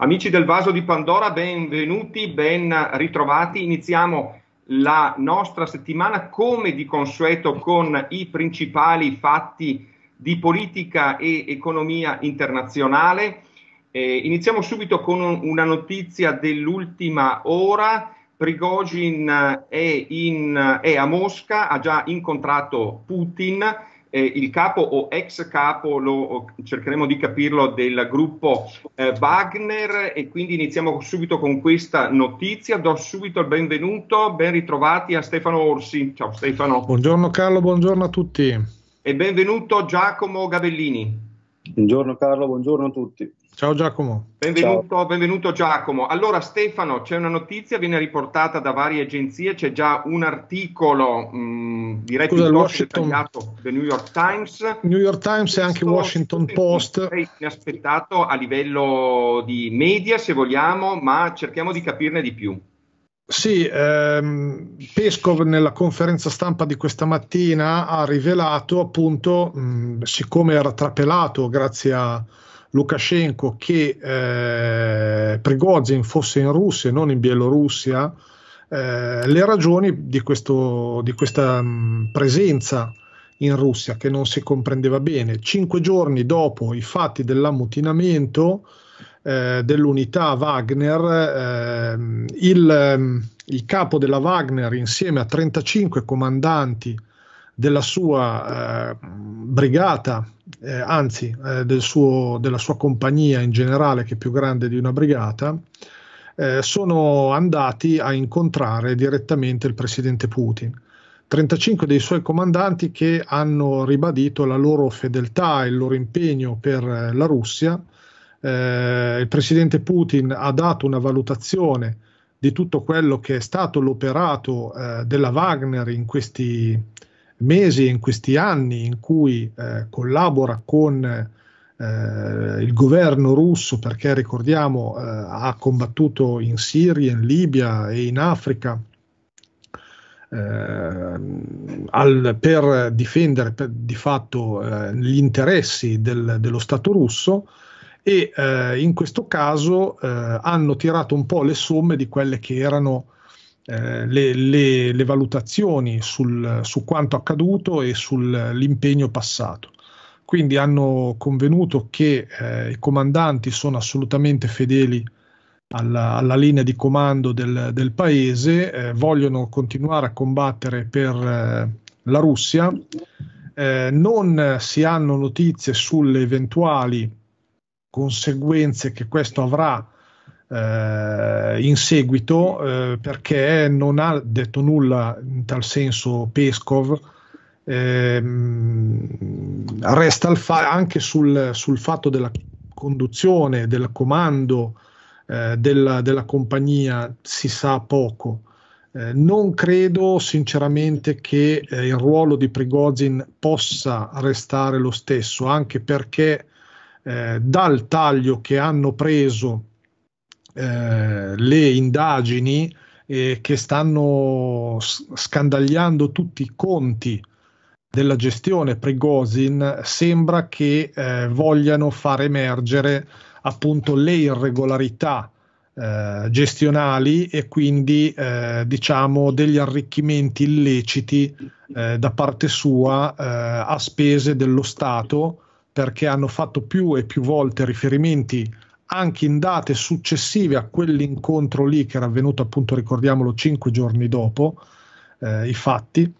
Amici del vaso di Pandora, benvenuti, ben ritrovati. Iniziamo la nostra settimana come di consueto con i principali fatti di politica e economia internazionale. Eh, iniziamo subito con una notizia dell'ultima ora. Prigogine eh, è, in, eh, è a Mosca, ha già incontrato Putin eh, il capo o ex capo, lo, cercheremo di capirlo, del gruppo eh, Wagner e quindi iniziamo subito con questa notizia. Do subito il benvenuto, ben ritrovati a Stefano Orsi. Ciao Stefano. Buongiorno Carlo, buongiorno a tutti. E benvenuto Giacomo Gabellini. Buongiorno Carlo, buongiorno a tutti. Ciao Giacomo. Benvenuto, Ciao. benvenuto, Giacomo. Allora Stefano, c'è una notizia, viene riportata da varie agenzie, c'è già un articolo mh, mm, direi Scusa, Washington... tagliato del New York Times. New York Times e anche Washington Post. inaspettato a livello di media se vogliamo, ma cerchiamo di capirne di più. Sì, ehm, Pescov nella conferenza stampa di questa mattina ha rivelato appunto, mh, mm, siccome era trapelato grazie a Lukashenko che eh, Prigozhin fosse in Russia e non in Bielorussia, eh, le ragioni di, questo, di questa mh, mm, presenza in Russia che non si comprendeva bene. Cinque giorni dopo i fatti dell'ammutinamento eh, dell'unità Wagner, eh, il, mm, il, capo della Wagner insieme a 35 comandanti della sua eh, brigata eh, anzi eh, del suo, della sua compagnia in generale, che è più grande di una brigata, eh, sono andati a incontrare direttamente il presidente Putin. 35 dei suoi comandanti che hanno ribadito la loro fedeltà e il loro impegno per eh, la Russia. Eh, il presidente Putin ha dato una valutazione di tutto quello che è stato l'operato eh, della Wagner in questi, mesi e in questi anni in cui eh, collabora con eh, il governo russo, perché ricordiamo eh, ha combattuto in Siria, in Libia e in Africa. Eh, al, per difendere per, di fatto eh, gli interessi del, dello Stato russo, e eh, in questo caso eh, hanno tirato un po' le somme di quelle che erano eh, le, le, le, valutazioni sul, su quanto accaduto e sull'impegno passato. Quindi hanno convenuto che eh, i comandanti sono assolutamente fedeli alla, alla linea di comando del, del paese, eh, vogliono continuare a combattere per eh, la Russia, eh, non si hanno notizie sulle eventuali conseguenze che questo avrà eh, in seguito eh, perché non ha detto nulla in tal senso Peskov. Ehm, resta fa- anche sul, sul, fatto della conduzione, del comando eh, della, della, compagnia si sa poco. Eh, non credo sinceramente che eh, il ruolo di Prigozin possa restare lo stesso, anche perché eh, dal taglio che hanno preso eh, le indagini eh, che stanno scandagliando tutti i conti della gestione Prigozin sembra che eh, vogliano far emergere appunto le irregolarità eh, gestionali e quindi eh, diciamo degli arricchimenti illeciti eh, da parte sua eh, a spese dello Stato perché hanno fatto più e più volte riferimenti anche in date successive a quell'incontro lì che era avvenuto appunto, ricordiamolo, cinque giorni dopo eh, i fatti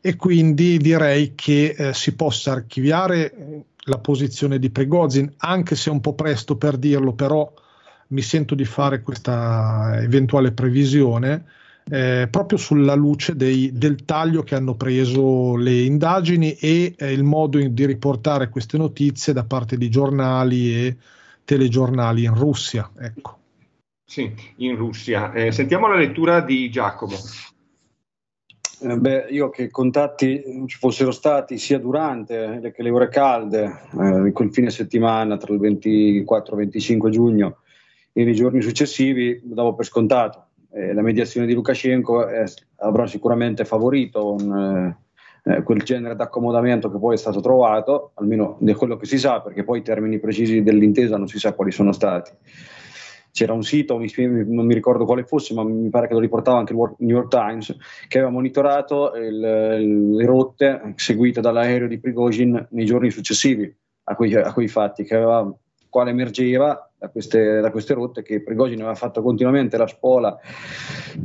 e quindi direi che eh, si possa archiviare eh, la posizione di Prigozhin, anche se è un po' presto per dirlo, però mi sento di fare questa eventuale previsione eh, proprio sulla luce dei, del taglio che hanno preso le indagini e eh, il modo in, di riportare queste notizie da parte di giornali e telegiornali in Russia. Ecco. Sì, in Russia. Eh, sentiamo la lettura di Giacomo. Eh beh, io che contatti ci fossero stati sia durante le, eh, che le ore calde, eh, quel fine settimana tra il 24 e il 25 giugno e nei giorni successivi, lo davo per scontato. Eh, la mediazione di Lukashenko è, eh, avrà sicuramente favorito un, eh, eh, quel genere d'accomodamento che poi è stato trovato, almeno di quello che si sa, perché poi i termini precisi dell'intesa non si sa quali sono stati. C'era un sito, non mi ricordo quale fosse, ma mi pare che lo riportava anche il New York Times, che aveva monitorato il, le rotte seguite dall'aereo di Prigozhin nei giorni successivi a quei, a quei fatti, che aveva, quale emergeva da queste, da queste, rotte che Prigogine aveva fatto continuamente la spola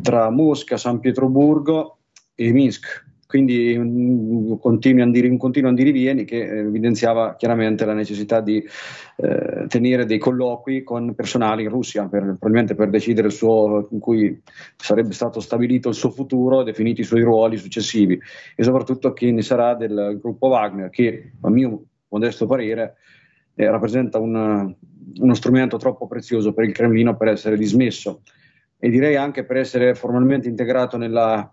tra Mosca, San Pietroburgo e Minsk quindi un mm, continuo andirivieni che eh, evidenziava chiaramente la necessità di eh, tenere dei colloqui con personali in Russia, per, probabilmente per decidere suo, in cui sarebbe stato stabilito il suo futuro, e definiti i suoi ruoli successivi e soprattutto chi ne sarà del gruppo Wagner, che a mio modesto parere eh, rappresenta un, uno strumento troppo prezioso per il Cremlino per essere dismesso e direi anche per essere formalmente integrato nella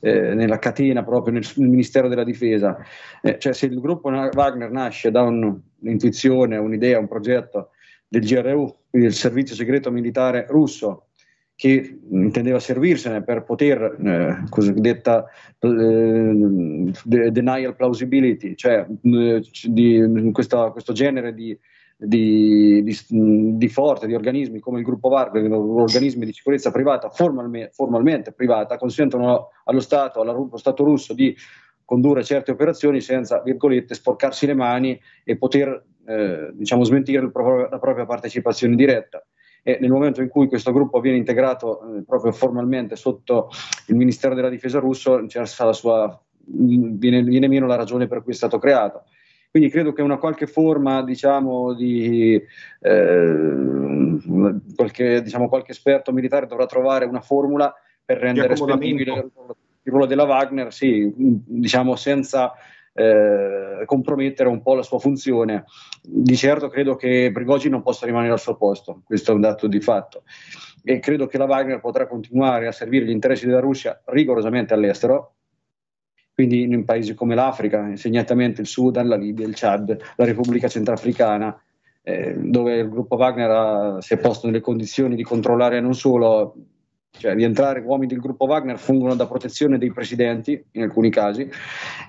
eh, nella catena proprio nel, nel Ministero della Difesa. Eh, cioè se il gruppo Wagner nasce da un, un'intuizione, un'idea, un progetto del GRU, quindi del servizio segreto militare russo, che intendeva servirsene per poter, eh, cosiddetta eh, denial plausibility, cioè eh, di, questa, questo genere di di, di, di, forte, di organismi come il gruppo VAR, organismi di sicurezza privata, formalme, formalmente privata, consentono allo Stato, allo Stato russo di condurre certe operazioni senza, virgolette, sporcarsi le mani e poter eh, diciamo, smentire la propria, la propria partecipazione diretta. E nel momento in cui questo gruppo viene integrato eh, proprio formalmente sotto il Ministero della Difesa russo, sua, viene, viene meno la ragione per cui è stato creato. Quindi credo che una qualche forma, diciamo, di eh, qualche, diciamo, qualche esperto militare dovrà trovare una formula per rendere spendibile il ruolo della Wagner, sì, diciamo senza eh, compromettere un po' la sua funzione. Di certo credo che Prigogine non possa rimanere al suo posto, questo è un dato di fatto e credo che la Wagner potrà continuare a servire gli interessi della Russia rigorosamente all'estero, quindi in paesi come l'Africa, segnatamente il Sudan, la Libia, il Chad, la Repubblica Centrafricana, eh, dove il gruppo Wagner ha, si è posto nelle condizioni di controllare non solo, cioè di entrare uomini del gruppo Wagner fungono da protezione dei presidenti in alcuni casi,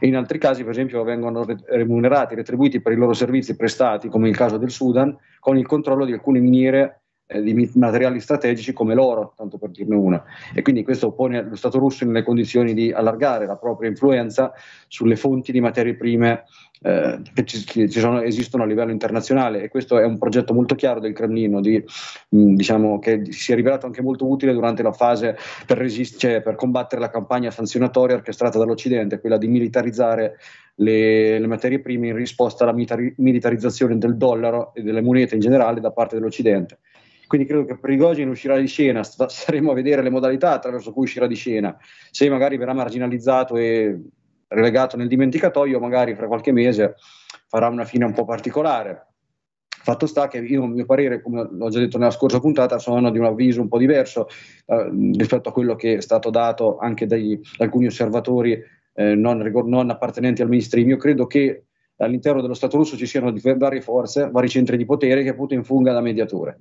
in altri casi per esempio vengono remunerati, retribuiti per i loro servizi prestati, come il caso del Sudan, con il controllo di alcune miniere eh, di materiali strategici come l'oro, tanto per dirne una. E quindi questo pone lo Stato russo nelle condizioni di allargare la propria influenza sulle fonti di materie prime eh, che, ci, ci sono, esistono a livello internazionale e questo è un progetto molto chiaro del Cremlino di, mm, diciamo, che si è rivelato anche molto utile durante la fase per, resist- cioè, per combattere la campagna sanzionatoria orchestrata dall'Occidente, quella di militarizzare le, le materie prime in risposta alla militarizzazione del dollaro e delle monete in generale da parte dell'Occidente. Quindi credo che Prigogine uscirà di scena, staremo a vedere le modalità attraverso cui uscirà di scena, se magari verrà marginalizzato e relegato nel dimenticatoio, magari fra qualche mese farà una fine un po' particolare. Fatto sta che io, a mio parere, come ho già detto nella scorsa puntata, sono di un avviso un po' diverso eh, rispetto a quello che è stato dato anche da alcuni osservatori eh, non, non, appartenenti al mainstream. Io credo che all'interno dello Stato russo ci siano varie forze, vari centri di potere che Putin funga da mediatore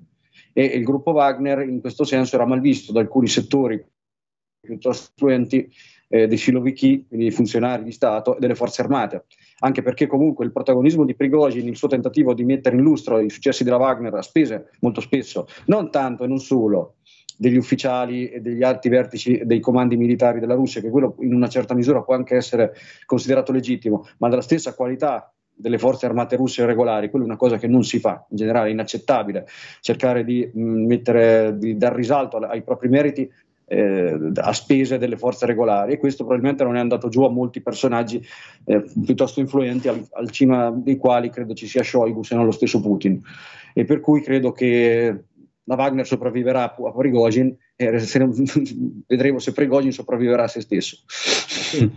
e il gruppo Wagner in questo senso era malvisto da alcuni settori piuttosto influenti eh, dei filovichi, quindi funzionari di Stato e delle forze armate, anche perché comunque il protagonismo di Prigogine, il suo tentativo di mettere in lustro i successi della Wagner a spese molto spesso, non tanto e non solo degli ufficiali e degli alti vertici dei comandi militari della Russia, che quello in una certa misura può anche essere considerato legittimo, ma della stessa qualità delle forze armate russe regolari, quella è una cosa che non si fa, in generale è inaccettabile, cercare di, mm, mettere, di dar risalto ai propri meriti eh, a spese delle forze regolari e questo probabilmente non è andato giù a molti personaggi eh, piuttosto influenti al, al, cima dei quali credo ci sia Shoigu se non lo stesso Putin e per cui credo che la Wagner sopravviverà a Prigogine e se, vedremo se Prigogine sopravviverà a se stesso. Sì.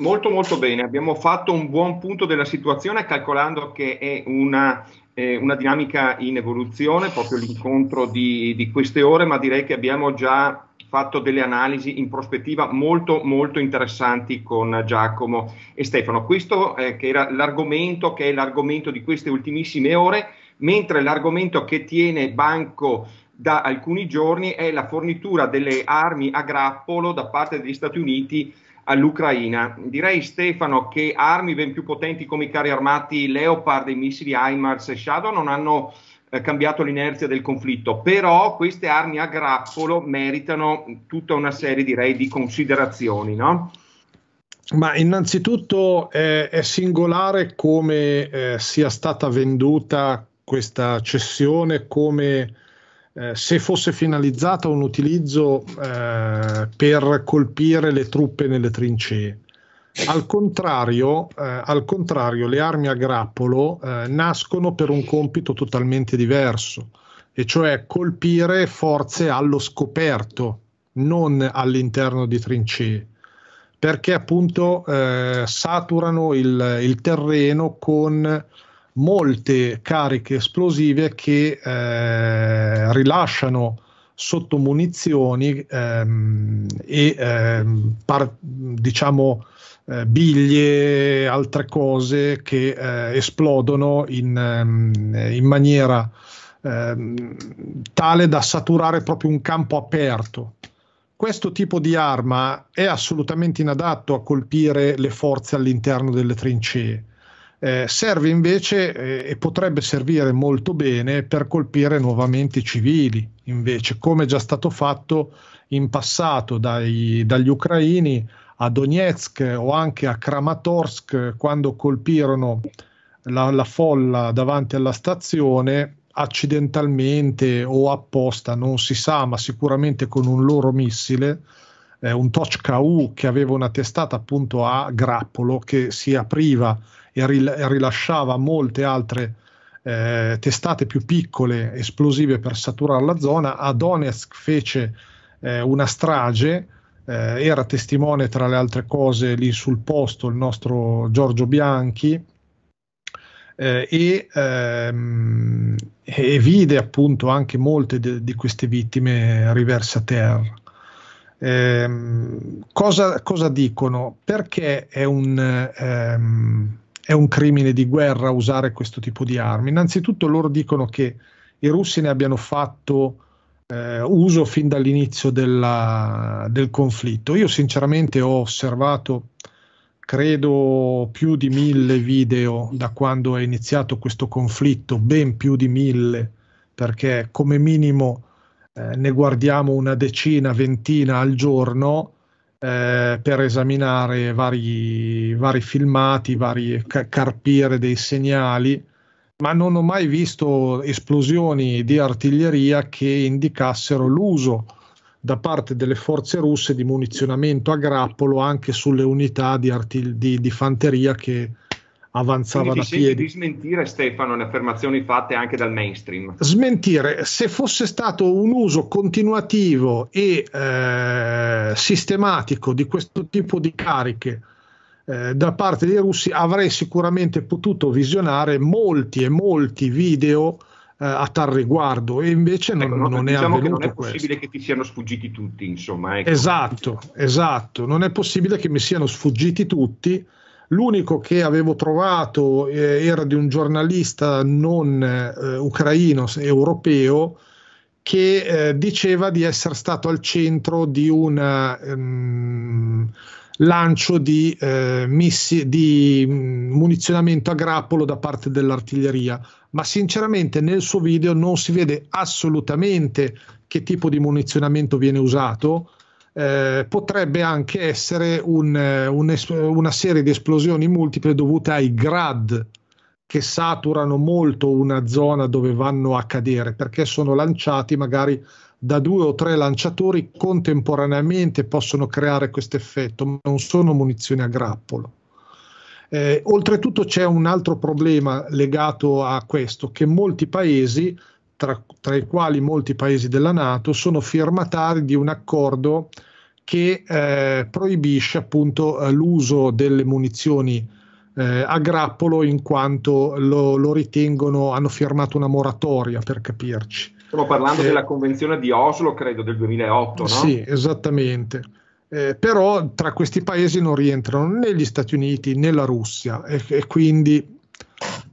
Molto molto bene, abbiamo fatto un buon punto della situazione calcolando che è una, eh, una dinamica in evoluzione, proprio l'incontro di, di queste ore, ma direi che abbiamo già fatto delle analisi in prospettiva molto molto interessanti con Giacomo e Stefano. Questo eh, che era l'argomento che è l'argomento di queste ultimissime ore, mentre l'argomento che tiene banco da alcuni giorni è la fornitura delle armi a grappolo da parte degli Stati Uniti all'Ucraina. Direi Stefano che armi ben più potenti come i carri armati Leopard, i missili HIMARS e Shadow non hanno eh, cambiato l'inerzia del conflitto, però queste armi a grappolo meritano tutta una serie direi di considerazioni, no? Ma innanzitutto eh, è singolare come eh, sia stata venduta questa cessione come eh, se fosse finalizzata a un utilizzo eh, per colpire le truppe nelle trincee. Al contrario, eh, al contrario le armi a grappolo eh, nascono per un compito totalmente diverso, e cioè colpire forze allo scoperto, non all'interno di trincee perché appunto eh, saturano il, il, terreno con molte cariche esplosive che eh, rilasciano sotto munizioni ehm, e ehm, par- diciamo eh, biglie, altre cose che eh, esplodono in, ehm, in maniera ehm, tale da saturare proprio un campo aperto. Questo tipo di arma è assolutamente inadatto a colpire le forze all'interno delle trincee eh, serve invece eh, e potrebbe servire molto bene per colpire nuovamente i civili, invece, come già stato fatto in passato dai, dagli ucraini a Donetsk o anche a Kramatorsk quando colpirono la, la folla davanti alla stazione accidentalmente o apposta, non si sa, ma sicuramente con un loro missile. Eh, un Toch KU che aveva una testata appunto a grappolo che si apriva e, rilasciava molte altre eh, testate più piccole, esplosive per saturare la zona. A Donetsk fece eh, una strage, eh, era testimone tra le altre cose lì sul posto il nostro Giorgio Bianchi. Eh, e, ehm, e, vide appunto anche molte de- di queste vittime riverse a terra. Eh, cosa, cosa, dicono? Perché è un, ehm, è un crimine di guerra usare questo tipo di armi. Innanzitutto loro dicono che i russi ne abbiano fatto eh, uso fin dall'inizio della, del conflitto. Io sinceramente ho osservato, credo, più di mille video da quando è iniziato questo conflitto, ben più di mille, perché come minimo eh, ne guardiamo una decina, ventina al giorno eh, per esaminare vari, vari filmati, vari, ca- carpire dei segnali, ma non ho mai visto esplosioni di artiglieria che indicassero l'uso da parte delle forze russe di munizionamento a grappolo anche sulle unità di, arti- di, di fanteria che avanzava Quindi da piedi. di smentire Stefano le affermazioni fatte anche dal mainstream. Smentire, se fosse stato un uso continuativo e eh, sistematico di questo tipo di cariche eh, da parte dei russi avrei sicuramente potuto visionare molti e molti video eh, a tal riguardo e invece non, ecco, non, diciamo non diciamo è avvenuto non è possibile questo. che ti siano sfuggiti tutti insomma ecco. esatto esatto non è possibile che mi siano sfuggiti tutti L'unico che avevo trovato eh, era di un giornalista non eh, ucraino, europeo, che eh, diceva di essere stato al centro di un um, lancio di, eh, missi- di mm, munizionamento a grappolo da parte dell'artiglieria, ma sinceramente nel suo video non si vede assolutamente che tipo di munizionamento viene usato eh, potrebbe anche essere un, eh, un, una serie di esplosioni multiple dovute ai grad che saturano molto una zona dove vanno a cadere perché sono lanciati magari da due o tre lanciatori contemporaneamente possono creare questo effetto, ma non sono munizioni a grappolo. Eh, oltretutto c'è un altro problema legato a questo, che molti paesi, tra, tra, i quali molti paesi della Nato, sono firmatari di un accordo che eh, proibisce appunto eh, l'uso delle munizioni eh, a grappolo in quanto lo, lo, ritengono, hanno firmato una moratoria per capirci. Stiamo parlando eh, della convenzione di Oslo, credo, del 2008, no? Sì, esattamente. Eh, però tra questi paesi non rientrano né gli Stati Uniti né la Russia e, e quindi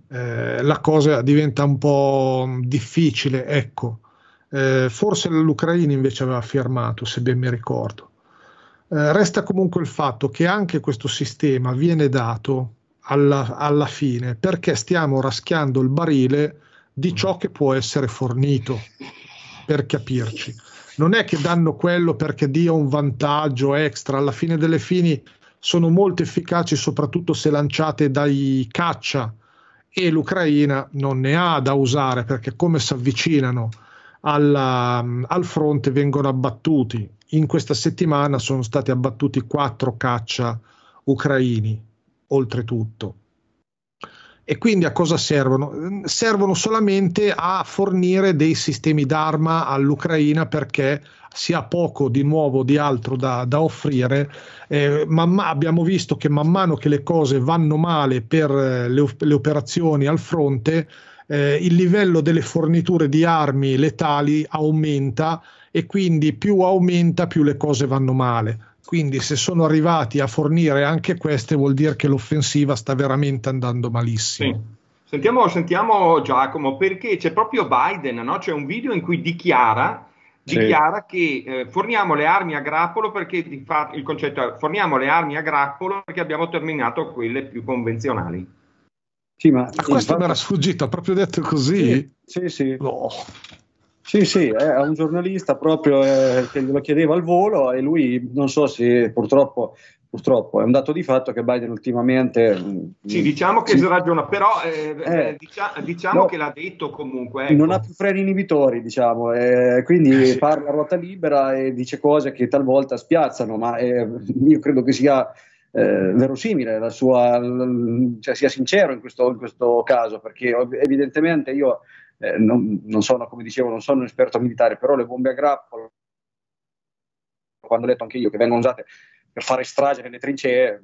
eh, la cosa diventa un po' difficile, ecco. Eh, forse l'Ucraina invece aveva firmato, se ben mi ricordo. Eh, resta comunque il fatto che anche questo sistema viene dato alla, alla fine perché stiamo raschiando il barile di ciò che può essere fornito, per capirci. Non è che danno quello perché dia un vantaggio extra, alla fine delle fini sono molto efficaci soprattutto se lanciate dai caccia e l'Ucraina non ne ha da usare perché come si avvicinano alla, al fronte vengono abbattuti. In questa settimana sono stati abbattuti quattro caccia ucraini, oltretutto. E quindi a cosa servono? Servono solamente a fornire dei sistemi d'arma all'Ucraina perché si ha poco di nuovo di altro da, da offrire. Eh, man- abbiamo visto che man mano che le cose vanno male per eh, le, le operazioni al fronte, eh, il livello delle forniture di armi letali aumenta e quindi più aumenta più le cose vanno male. Quindi se sono arrivati a fornire anche queste vuol dire che l'offensiva sta veramente andando malissimo. Sì. Sentiamo, sentiamo, Giacomo, perché c'è proprio Biden, no? c'è un video in cui dichiara, sì. che eh, forniamo le armi a grappolo perché di fatto il concetto è forniamo le armi a grappolo perché abbiamo terminato quelle più convenzionali. Sì, ma, ma questo mi era sfuggito, ha proprio detto così? Sì, sì. Sì, oh. sì, sì eh, un giornalista proprio eh, che glielo chiedeva al volo e lui, non so se purtroppo, purtroppo è un dato di fatto che Biden ultimamente... Mm, sì, diciamo che sì. si ragiona, però eh, diciamo, diciamo no, che l'ha detto comunque. Ecco. Non ha più freni inibitori, diciamo, eh, quindi sì. parla a ruota libera e dice cose che talvolta spiazzano, ma io credo che sia eh, verosimile, la sua, cioè, sia sincero in questo, in questo caso, perché evidentemente io eh, non, non, sono, come dicevo, non sono un esperto militare, però le bombe a grappolo, quando ho letto anche io che vengono usate per fare strage nelle trincee,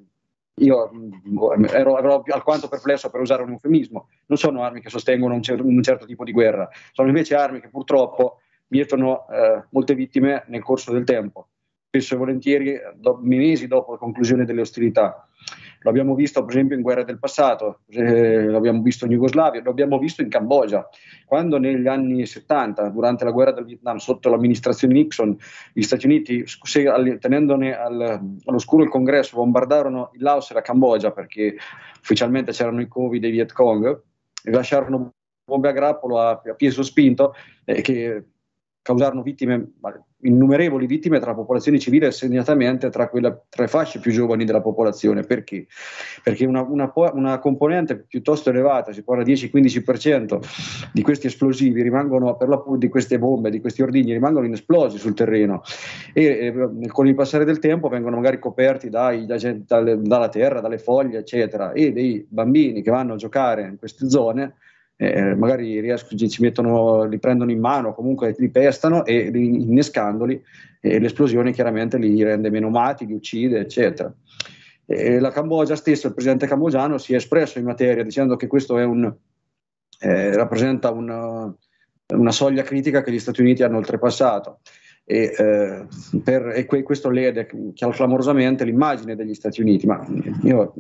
io mm, ero, ero, alquanto perplesso per usare un eufemismo. Non sono armi che sostengono un, cer- un certo tipo di guerra, sono invece armi che purtroppo mietono eh, molte vittime nel corso del tempo spesso e volentieri eh, do, mesi dopo la conclusione delle ostilità. L'abbiamo visto per esempio in guerre del passato, eh, l'abbiamo visto in Jugoslavia, l'abbiamo visto in Cambogia, quando negli anni 70, durante la guerra del Vietnam sotto l'amministrazione Nixon, gli Stati Uniti, tenendone al, all'oscuro il congresso, bombardarono il Laos e la Cambogia perché ufficialmente c'erano i covi dei Viet Cong, e lasciarono bombe a grappolo a, a peso spinto eh, che causarono vittime, innumerevoli vittime tra la popolazione civile e segnatamente tra, quella, tra le fasce più giovani della popolazione. Perché? Perché una, una, una componente piuttosto elevata, si parla del 10-15% di questi esplosivi, rimangono, per la, di queste bombe, di questi ordigni, rimangono inesplosi sul terreno e, e con il passare del tempo vengono magari coperti dai, da, dal, dalla terra, dalle foglie, eccetera, e dei bambini che vanno a giocare in queste zone eh, eh, magari riesco, ci mettono, li prendono in mano, comunque li pestano e innescandoli eh, l'esplosione chiaramente li rende meno mati, li uccide, eccetera. E la Cambogia stessa, il presidente cambogiano si è espresso in materia dicendo che questo un, eh, rappresenta una, eh, una soglia critica che gli Stati Uniti hanno oltrepassato e, eh, per, e que, questo lede clamorosamente l'immagine degli Stati Uniti, ma io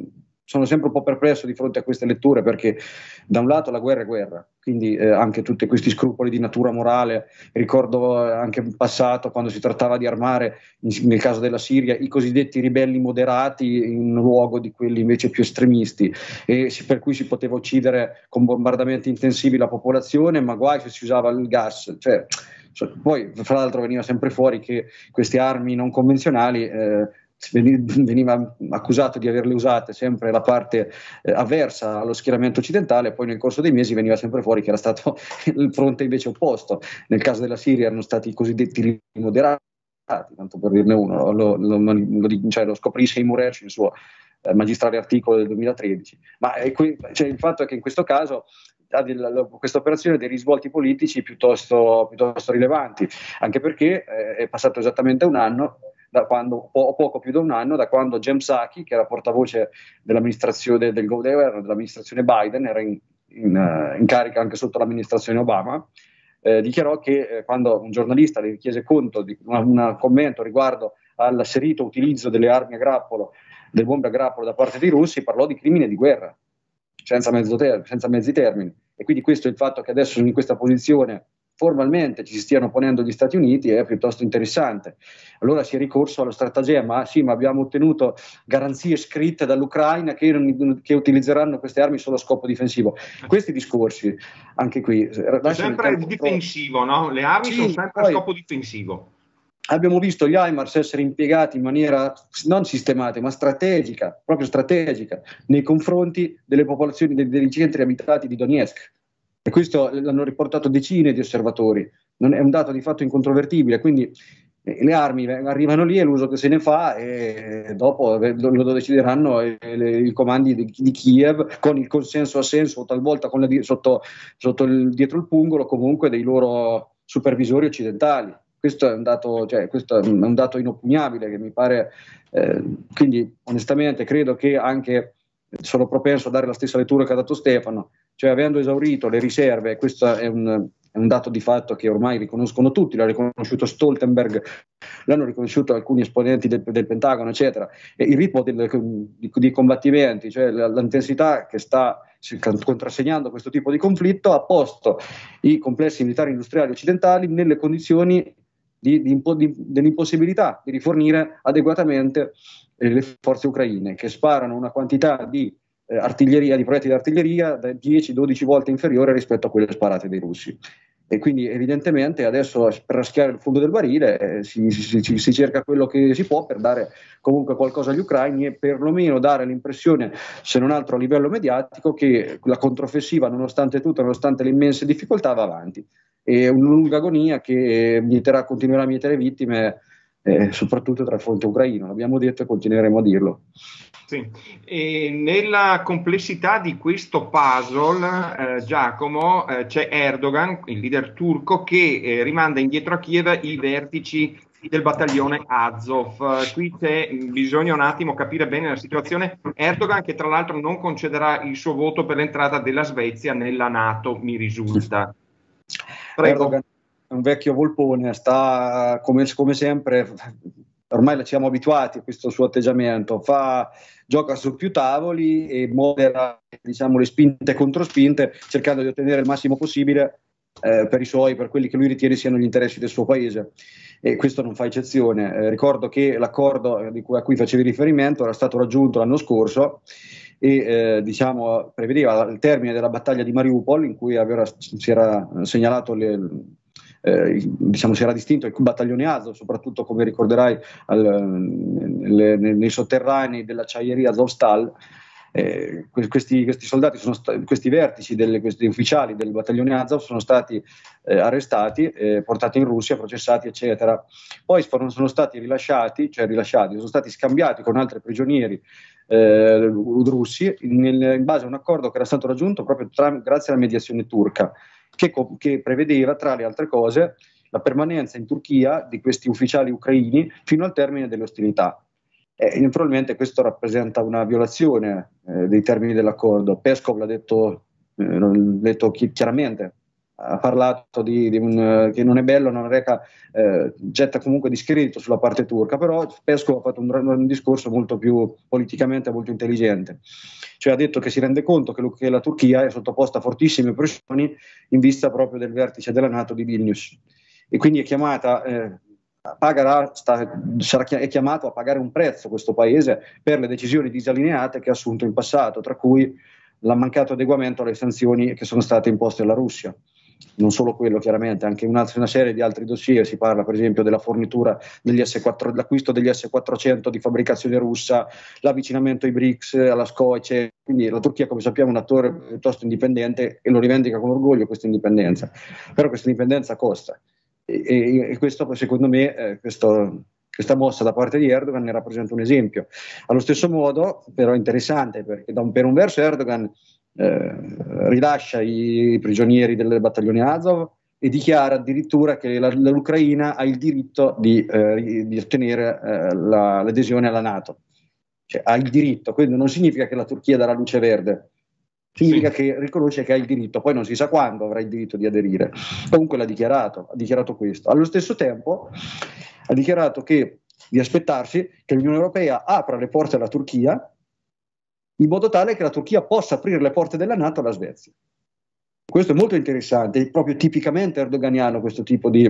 sono sempre un po' perplesso di fronte a queste letture perché da un lato la guerra è guerra, quindi eh, anche tutti questi scrupoli di natura morale, ricordo eh, anche in passato quando si trattava di armare, in, nel caso della Siria, i cosiddetti ribelli moderati in luogo di quelli invece più estremisti, si, per cui si poteva uccidere con bombardamenti intensivi la popolazione, ma guai se si usava il gas. Cioè, cioè, poi, fra l'altro, veniva sempre fuori che queste armi non convenzionali eh, veniva accusato di averle usate sempre la parte eh, avversa allo schieramento occidentale, poi nel corso dei mesi veniva sempre fuori che era stato il fronte invece opposto. Nel caso della Siria erano stati i cosiddetti rimoderati, tanto per dirne uno, lo, lo, lo, cioè, lo scoprì Seymour Hersh nel suo eh, magistrale articolo del 2013. Ma eh, qui, cioè, il fatto è che in questo caso questa operazione ha dei risvolti politici piuttosto, piuttosto rilevanti, anche perché eh, è passato esattamente un anno da quando, po- poco più di un anno, da quando James Saki, che era portavoce dell'amministrazione del governo, dell'amministrazione Biden, era in, in, eh, in carica anche sotto l'amministrazione Obama, eh, dichiarò che eh, quando un giornalista le chiese conto di un commento riguardo all'asserito utilizzo delle armi a grappolo, delle bombe a grappolo da parte dei russi, parlò di crimine di guerra, senza, ter- senza mezzi termini. E quindi questo è il fatto che adesso in questa posizione formalmente ci si stiano ponendo gli Stati Uniti è piuttosto interessante. Allora si è ricorso allo stratagemma, sì, ma abbiamo ottenuto garanzie scritte dall'Ucraina che, che utilizzeranno queste armi solo a scopo difensivo. Questi discorsi, anche qui... Eh, è sempre difensivo, no? Le armi sì, sono sempre a scopo difensivo. Abbiamo visto gli IMARS essere impiegati in maniera non sistematica, ma strategica, proprio strategica, nei confronti delle popolazioni dei, dei centri abitati di Donetsk e questo l'hanno riportato decine di osservatori, non è un dato di fatto incontrovertibile, quindi eh, le armi arrivano lì, e l'uso che se ne fa e dopo lo decideranno eh, i comandi di Kiev con il consenso a senso o talvolta la, sotto, sotto il, dietro il pungolo comunque dei loro supervisori occidentali. Questo è un dato, cioè, è un dato inoppugnabile che mi pare, eh, quindi onestamente credo che anche sono propenso a dare la stessa lettura che ha dato Stefano, cioè avendo esaurito le riserve, questo è un, è un dato di fatto che ormai riconoscono tutti, l'ha riconosciuto Stoltenberg, l'hanno riconosciuto alcuni esponenti del, del Pentagono, eccetera, e il ritmo del, di, di, combattimenti, cioè l'intensità che sta contrassegnando questo tipo di conflitto, ha posto i complessi militari industriali occidentali nelle condizioni di, di, dell'impossibilità di rifornire adeguatamente eh, le forze ucraine, che sparano una quantità di eh, artiglieria, di proiettili d'artiglieria da 10-12 volte inferiore rispetto a quelle sparate dai russi. E quindi evidentemente adesso per raschiare il fondo del barile eh, si, si, si, cerca quello che si può per dare comunque qualcosa agli ucraini e perlomeno dare l'impressione, se non altro a livello mediatico, che la controffensiva, nonostante tutto, nonostante le immense difficoltà, va avanti. È una lunga agonia che eh, mieterà, continuerà a mietere vittime eh, soprattutto tra il fronte ucraino. L'abbiamo detto e continueremo a dirlo. Sì. E nella complessità di questo puzzle, eh, Giacomo, eh, c'è Erdogan, il leader turco, che eh, rimanda indietro a Kiev i vertici del battaglione Azov. Qui c'è, mm, bisogna un attimo capire bene la situazione. Erdogan che tra l'altro non concederà il suo voto per l'entrata della Svezia nella Nato, mi risulta. Prego. Erdogan un vecchio volpone, sta come, come sempre, ormai siamo abituati a questo suo atteggiamento, fa, gioca su più tavoli e modera diciamo, le spinte contro spinte cercando di ottenere il massimo possibile eh, per i suoi, per quelli che lui ritiene siano gli interessi del suo paese. E questo non fa eccezione. Eh, ricordo che l'accordo cui, a cui facevi riferimento era stato raggiunto l'anno scorso e eh, diciamo, prevedeva il termine della battaglia di Mariupol, in cui aveva, si era segnalato le, eh, diciamo, si era distinto il battaglione Azov, soprattutto come ricorderai al, le, nei sotterranei dell'acciaieria Azovstal. Eh, questi, questi, soldati, sta- questi vertici, delle, questi ufficiali del battaglione Azov sono stati eh, arrestati, eh, portati in Russia, processati, eccetera. Poi sono, sono stati rilasciati, cioè rilasciati, sono stati scambiati con altri prigionieri eh, russi in, in, base a un accordo che era stato raggiunto proprio tra- grazie alla mediazione turca che, che prevedeva, tra le altre cose, la permanenza in Turchia di questi ufficiali ucraini fino al termine delle ostilità. Eh, naturalmente questo rappresenta una violazione eh, dei termini dell'accordo. Peskov l'ha detto, eh, detto chi- chiaramente, ha parlato di, di un, eh, che non è bello, non reca, eh, getta comunque discredito sulla parte turca, però Pesco ha fatto un, un, discorso molto più politicamente molto intelligente, cioè ha detto che si rende conto che, lo, che la Turchia è sottoposta a fortissime pressioni in vista proprio del vertice della Nato di Vilnius e quindi è chiamata... Eh, pagherà, sta, sarà, è chiamato a pagare un prezzo questo paese per le decisioni disallineate che ha assunto in passato, tra cui il mancato adeguamento alle sanzioni che sono state imposte alla Russia non solo quello chiaramente, anche una, una serie di altri dossier, si parla per esempio della fornitura degli S4, dell'acquisto degli S400 di fabbricazione russa, l'avvicinamento ai BRICS, alla SCOCE, quindi la Turchia come sappiamo è un attore piuttosto indipendente e lo rivendica con orgoglio questa indipendenza, però questa indipendenza costa e, e, e questo secondo me, eh, questo, questa mossa da parte di Erdogan ne rappresenta un esempio. Allo stesso modo, però interessante, perché da un, per un verso Erdogan eh, rilascia i prigionieri del battaglione Azov e dichiara addirittura che la, l'Ucraina ha il diritto di, eh, di ottenere eh, la, l'adesione alla Nato. Cioè, ha il diritto, quindi non significa che la Turchia darà luce verde, significa sì. che riconosce che ha il diritto, poi non si sa quando avrà il diritto di aderire. Comunque l'ha dichiarato, ha dichiarato questo. Allo stesso tempo ha dichiarato che di aspettarsi che l'Unione Europea apra le porte alla Turchia in modo tale che la Turchia possa aprire le porte della Nato alla Svezia. Questo è molto interessante, è proprio tipicamente erdoganiano questo tipo di,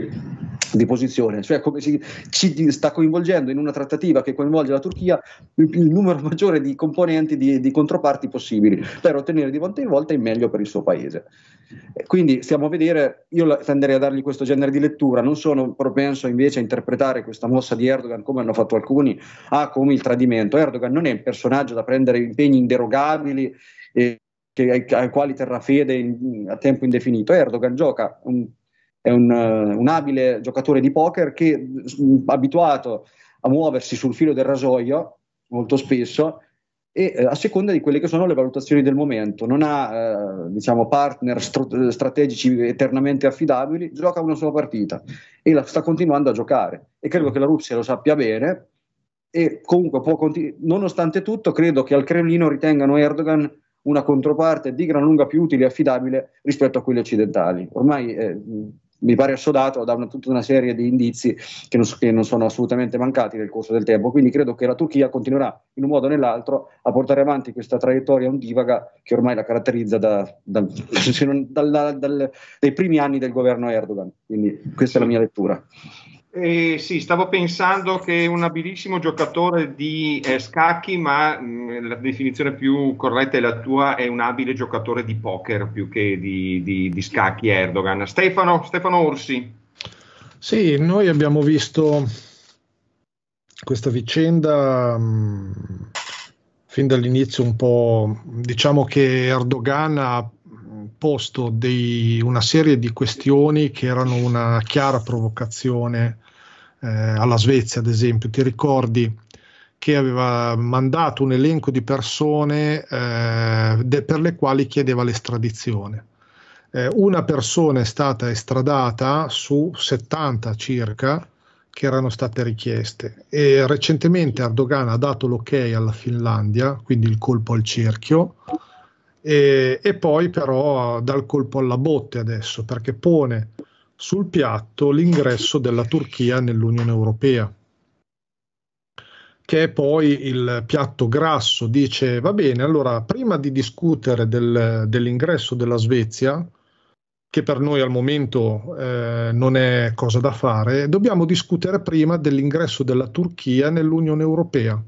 di posizione, cioè come si, ci sta coinvolgendo in una trattativa che coinvolge la Turchia il, il numero maggiore di componenti, di, di controparti possibili, per ottenere di volta in volta il meglio per il suo paese. Quindi stiamo a vedere, io tenderei a dargli questo genere di lettura, non sono propenso invece a interpretare questa mossa di Erdogan come hanno fatto alcuni, ah, come il tradimento. Erdogan non è un personaggio da prendere impegni inderogabili e, che, ai, quali terrà fede in, a tempo indefinito. Erdogan gioca un, è un, eh, un, abile giocatore di poker che mm, abituato a muoversi sul filo del rasoio molto spesso e eh, a seconda di quelle che sono le valutazioni del momento, non ha eh, diciamo, partner str- strategici eternamente affidabili, gioca una sola partita e la sta continuando a giocare e credo che la Russia lo sappia bene e comunque può continuare, nonostante tutto credo che al Cremlino ritengano Erdogan una controparte di gran lunga più utile e affidabile rispetto a quelli occidentali. Ormai eh, mi pare assodato da una, tutta una serie di indizi che non, che non, sono assolutamente mancati nel corso del tempo, quindi credo che la Turchia continuerà in un modo o nell'altro a portare avanti questa traiettoria ondivaga che ormai la caratterizza da, da, dal, dal, dal, dai primi anni del governo Erdogan, quindi questa è la mia lettura. Eh, sì, stavo pensando che è un abilissimo giocatore di eh, scacchi, ma mh, mm, la definizione più corretta è la tua, è un abile giocatore di poker più che di, di, di scacchi Erdogan. Stefano, Stefano Orsi. Sì, noi abbiamo visto questa vicenda mh, mm, fin dall'inizio un po', diciamo che Erdogan ha posto dei, una serie di questioni che erano una chiara provocazione eh, alla Svezia, ad esempio. Ti ricordi che aveva mandato un elenco di persone eh, de, per le quali chiedeva l'estradizione. Eh, una persona è stata estradata su 70 circa che erano state richieste e recentemente Erdogan ha dato l'ok alla Finlandia, quindi il colpo al cerchio e, e, poi però dal colpo alla botte adesso perché pone sul piatto l'ingresso della Turchia nell'Unione Europea che è poi il piatto grasso dice va bene allora prima di discutere del, dell'ingresso della Svezia che per noi al momento eh, non è cosa da fare dobbiamo discutere prima dell'ingresso della Turchia nell'Unione Europea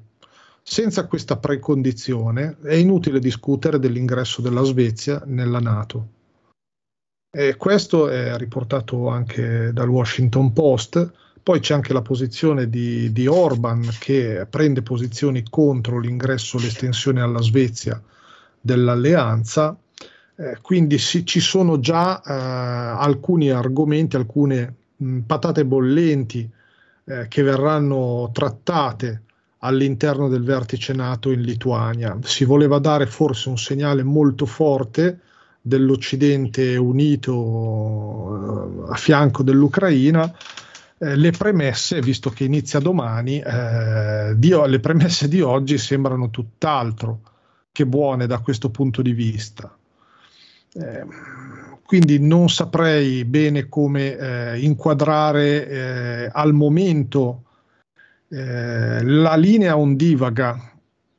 senza questa precondizione è inutile discutere dell'ingresso della Svezia nella Nato. E questo è riportato anche dal Washington Post. Poi c'è anche la posizione di, di Orban che prende posizioni contro l'ingresso l'estensione alla Svezia dell'alleanza. Eh, quindi si, ci sono già eh, alcuni argomenti, alcune mh, patate bollenti eh, che verranno trattate all'interno del vertice NATO in Lituania. Si voleva dare forse un segnale molto forte dell'Occidente unito eh, a fianco dell'Ucraina. Eh, le premesse, visto che inizia domani, eh, di, le premesse di oggi sembrano tutt'altro che buone da questo punto di vista. Eh, quindi non saprei bene come eh, inquadrare al momento eh, la linea ondivaga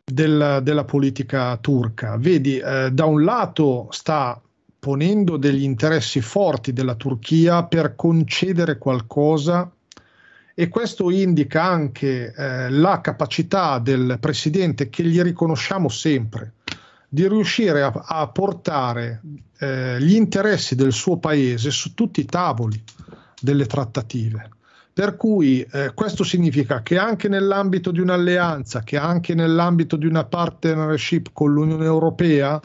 del, della politica turca. Vedi, eh, da un lato sta ponendo degli interessi forti della Turchia per concedere qualcosa e questo indica anche eh, la capacità del presidente che gli riconosciamo sempre di riuscire a, a portare eh, gli interessi del suo paese su tutti i tavoli delle trattative. Per cui eh, questo significa che anche nell'ambito di un'alleanza, che anche nell'ambito di una partnership con l'Unione Europea,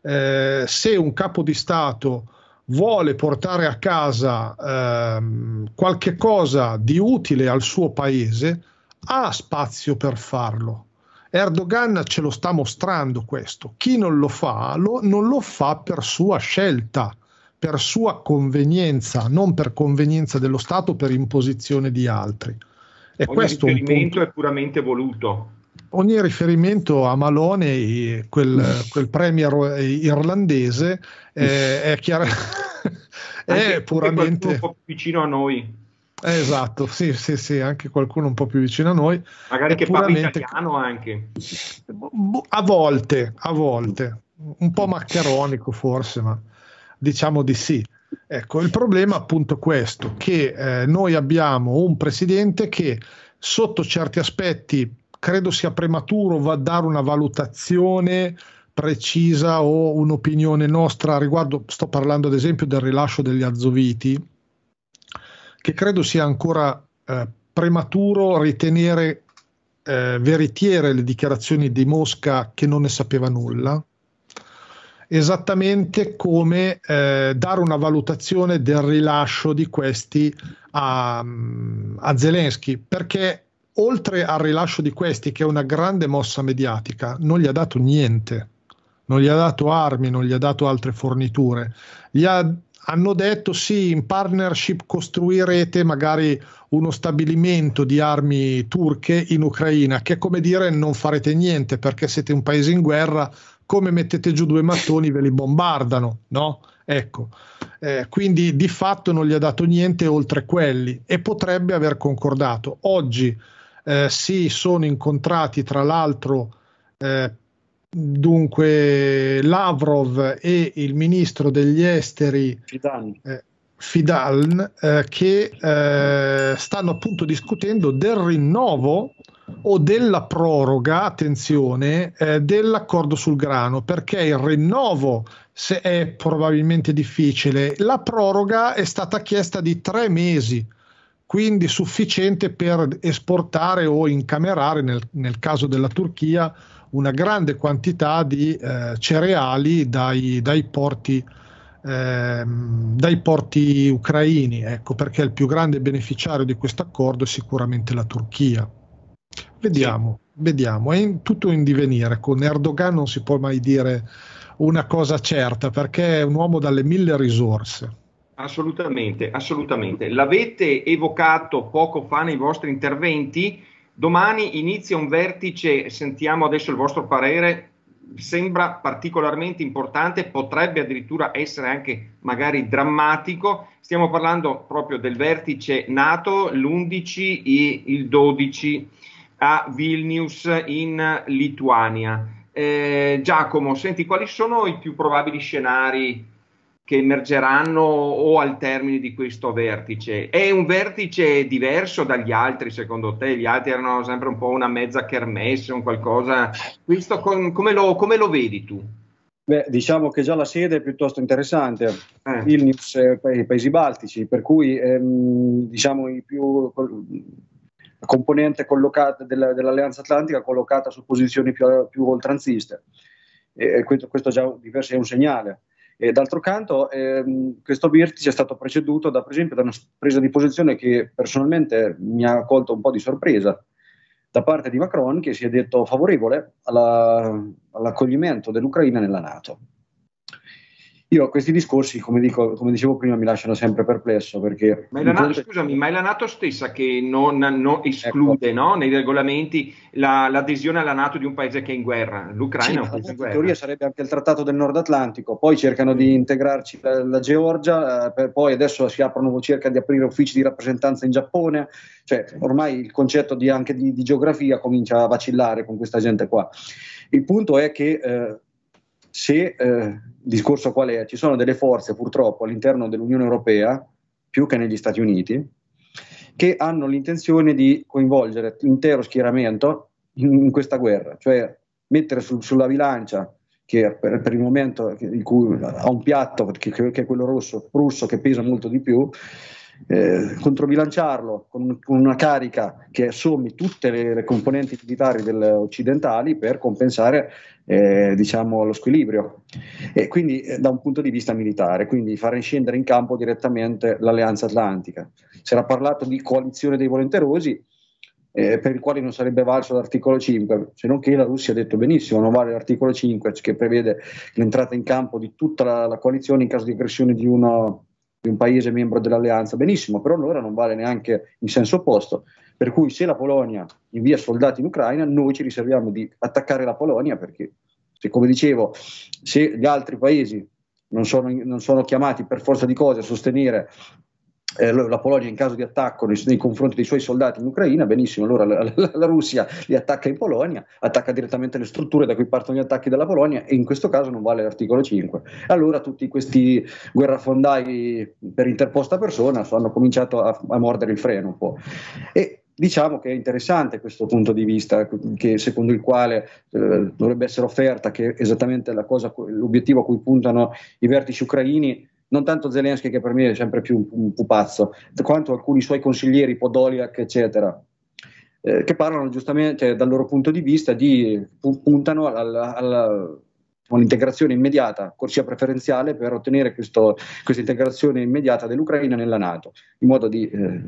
eh, se un capo di Stato vuole portare a casa ehm, qualche cosa di utile al suo paese, ha spazio per farlo. Erdogan ce lo sta mostrando questo. Chi non lo fa, lo, non lo fa per sua scelta per sua convenienza, non per convenienza dello Stato, per imposizione di altri. E Ogni questo riferimento è puramente voluto. Ogni riferimento a Malone, quel, quel premier irlandese, eh, è, chiaro, è puramente... Un po' più vicino a noi. Esatto, sì, sì, sì, anche qualcuno un po' più vicino a noi. Magari che puramente... parla italiano anche. A volte, a volte, un po' maccheronico forse, ma diciamo di sì. Ecco, il problema è appunto questo, che eh, noi abbiamo un presidente che sotto certi aspetti credo sia prematuro va a dare una valutazione precisa o un'opinione nostra riguardo, sto parlando ad esempio del rilascio degli azoviti, che credo sia ancora eh, prematuro ritenere eh, veritiere le dichiarazioni di Mosca che non ne sapeva nulla esattamente come eh, dare una valutazione del rilascio di questi a, a Zelensky, perché oltre al rilascio di questi, che è una grande mossa mediatica, non gli ha dato niente, non gli ha dato armi, non gli ha dato altre forniture, gli ha hanno detto sì, in partnership costruirete magari uno stabilimento di armi turche in Ucraina, che è come dire non farete niente perché siete un paese in guerra, come mettete giù due mattoni ve li bombardano, no? Ecco, eh, quindi di fatto non gli ha dato niente oltre quelli e potrebbe aver concordato. Oggi eh, si sono incontrati tra l'altro eh, dunque Lavrov e il ministro degli esteri Fidan, eh, Fidan eh, che eh, stanno appunto discutendo del rinnovo o della proroga, attenzione, eh, dell'accordo sul grano, perché il rinnovo se è probabilmente difficile, la proroga è stata chiesta di tre mesi, quindi sufficiente per esportare o incamerare, nel, nel caso della Turchia, una grande quantità di eh, cereali dai, dai porti ehm, dai porti ucraini, ecco, perché il più grande beneficiario di questo accordo è sicuramente la Turchia. Vediamo, vediamo, è in, tutto in divenire. Con Erdogan non si può mai dire una cosa certa perché è un uomo dalle mille risorse. Assolutamente, assolutamente. L'avete evocato poco fa nei vostri interventi. Domani inizia un vertice, sentiamo adesso il vostro parere, sembra particolarmente importante, potrebbe addirittura essere anche magari drammatico. Stiamo parlando proprio del vertice NATO l'11 e il 12 a Vilnius in Lituania. Eh, Giacomo, senti quali sono i più probabili scenari che emergeranno o al termine di questo vertice? È un vertice diverso dagli altri secondo te? Gli altri erano sempre un po' una mezza kermesse, un qualcosa. Questo con, come, lo, come lo vedi tu? Beh, diciamo che già la sede è piuttosto interessante, eh. Vilnius, eh, i paesi baltici, per cui ehm, diciamo i più componente collocata dell'Alleanza Atlantica collocata su posizioni più, più oltranziste. E questo, questo già sé è un segnale. E d'altro canto, ehm, questo vertice è stato preceduto, da, per esempio, da una presa di posizione che personalmente mi ha colto un po' di sorpresa da parte di Macron, che si è detto favorevole alla, all'accoglimento dell'Ucraina nella NATO. Io questi discorsi, come, dico, come dicevo prima, mi lasciano sempre perplesso perché... Ma è la NATO, Scusami, ma è la NATO stessa che non, non ecco. esclude ecco. no, nei regolamenti la, l'adesione alla NATO di un paese che è in guerra, l'Ucraina. Sì, è un paese in, guerra. in teoria sarebbe anche il trattato del Nord Atlantico, poi cercano di mm. integrarci la, la Georgia, eh, per, poi adesso si aprono, cercano di aprire uffici di rappresentanza in Giappone, cioè ormai il concetto di, anche di, di geografia comincia a vacillare con questa gente qua. Il punto è che... Eh, se eh, discorso qual è? Ci sono delle forze purtroppo all'interno dell'Unione Europea, più che negli Stati Uniti, che hanno l'intenzione di coinvolgere l'intero schieramento in, in questa guerra, cioè mettere su, sulla bilancia che per, per il momento ha un piatto che, che, è quello rosso, russo che pesa molto di più, eh, controbilanciarlo con, con, una carica che sommi tutte le, le componenti militari del, occidentali per compensare eh, diciamo, lo squilibrio. E quindi eh, da un punto di vista militare, quindi fare scendere in campo direttamente l'Alleanza Atlantica. Si era parlato di coalizione dei volenterosi, eh, per il quale non sarebbe valso l'articolo 5, se non che la Russia ha detto benissimo, non vale l'articolo 5 che prevede l'entrata in campo di tutta la, la coalizione in caso di aggressione di uno di un paese membro dell'alleanza, benissimo, però allora non vale neanche in senso opposto. Per cui se la Polonia invia soldati in Ucraina, noi ci riserviamo di attaccare la Polonia perché, se, come dicevo, se gli altri paesi non sono, non sono chiamati per forza di cose a sostenere eh, la Polonia in caso di attacco nei, nei, confronti dei suoi soldati in Ucraina, benissimo, allora la, la, la, Russia li attacca in Polonia, attacca direttamente le strutture da cui partono gli attacchi della Polonia e in questo caso non vale l'articolo 5. Allora tutti questi guerrafondai per interposta persona hanno cominciato a, a mordere il freno un po'. E, diciamo che è interessante questo punto di vista, che, secondo il quale eh, dovrebbe essere offerta, che è esattamente cosa, l'obiettivo a cui puntano i vertici ucraini non tanto Zelensky che per me è sempre più un pupazzo, quanto alcuni suoi consiglieri, Podoliak, eccetera, eh, che parlano giustamente cioè, dal loro punto di vista, di, puntano alla, alla un'integrazione immediata, corsia preferenziale per ottenere questo, questa integrazione immediata dell'Ucraina nella Nato, in modo di, eh,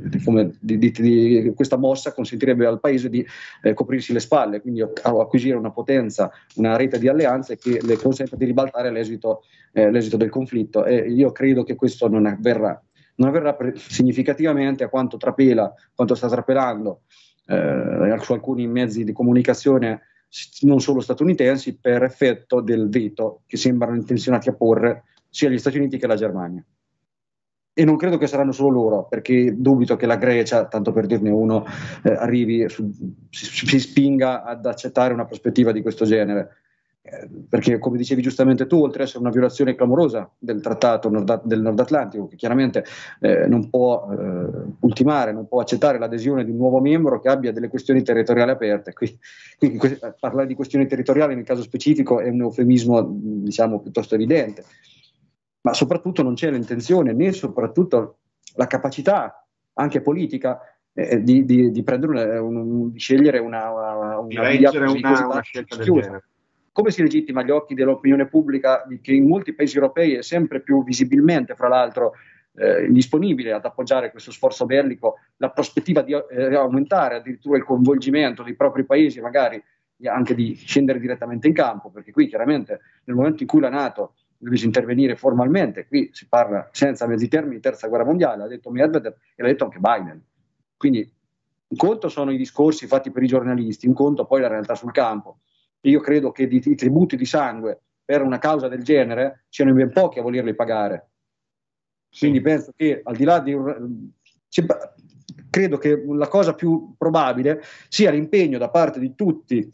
di, di, di questa mossa consentirebbe al Paese di eh, coprirsi le spalle, quindi acquisire una potenza, una rete di alleanze che le consente di ribaltare l'esito, eh, l'esito del conflitto e io credo che questo non avverrà. Non avverrà pre- significativamente a quanto trapela, quanto sta trapelando eh, su alcuni mezzi di comunicazione non solo statunitensi, per effetto del veto che sembrano intenzionati a porre sia gli Stati Uniti che la Germania. E non credo che saranno solo loro, perché dubito che la Grecia, tanto per dirne uno, eh, arrivi, su, si, si, spinga ad accettare una prospettiva di questo genere perché come dicevi giustamente tu, oltre ad essere una violazione clamorosa del trattato nord, del Nord Atlantico, che chiaramente eh, non può eh, ultimare, non può accettare l'adesione di un nuovo membro che abbia delle questioni territoriali aperte. Quindi, quindi que- eh, parlare di questioni territoriali nel caso specifico è un eufemismo diciamo, piuttosto evidente, ma soprattutto non c'è l'intenzione né soprattutto la capacità anche politica eh, di, di, di, prendere una, un, scegliere una, una, una, di una, una scelta del genere come si legittima agli occhi dell'opinione pubblica, che in molti paesi europei è sempre più visibilmente, fra l'altro, eh, disponibile ad appoggiare questo sforzo bellico, la prospettiva di eh, aumentare addirittura il coinvolgimento dei propri paesi, magari anche di scendere direttamente in campo, perché qui chiaramente nel momento in cui la Nato dovesse intervenire formalmente, qui si parla senza mezzi termini di terza guerra mondiale, l'ha detto Medvedev e l'ha detto anche Biden. Quindi un conto sono i discorsi fatti per i giornalisti, un conto poi la realtà sul campo io credo che i tributi di sangue per una causa del genere siano in ben pochi a volerli pagare. Quindi penso che al di là di... un. Credo che la cosa più probabile sia l'impegno da parte di tutti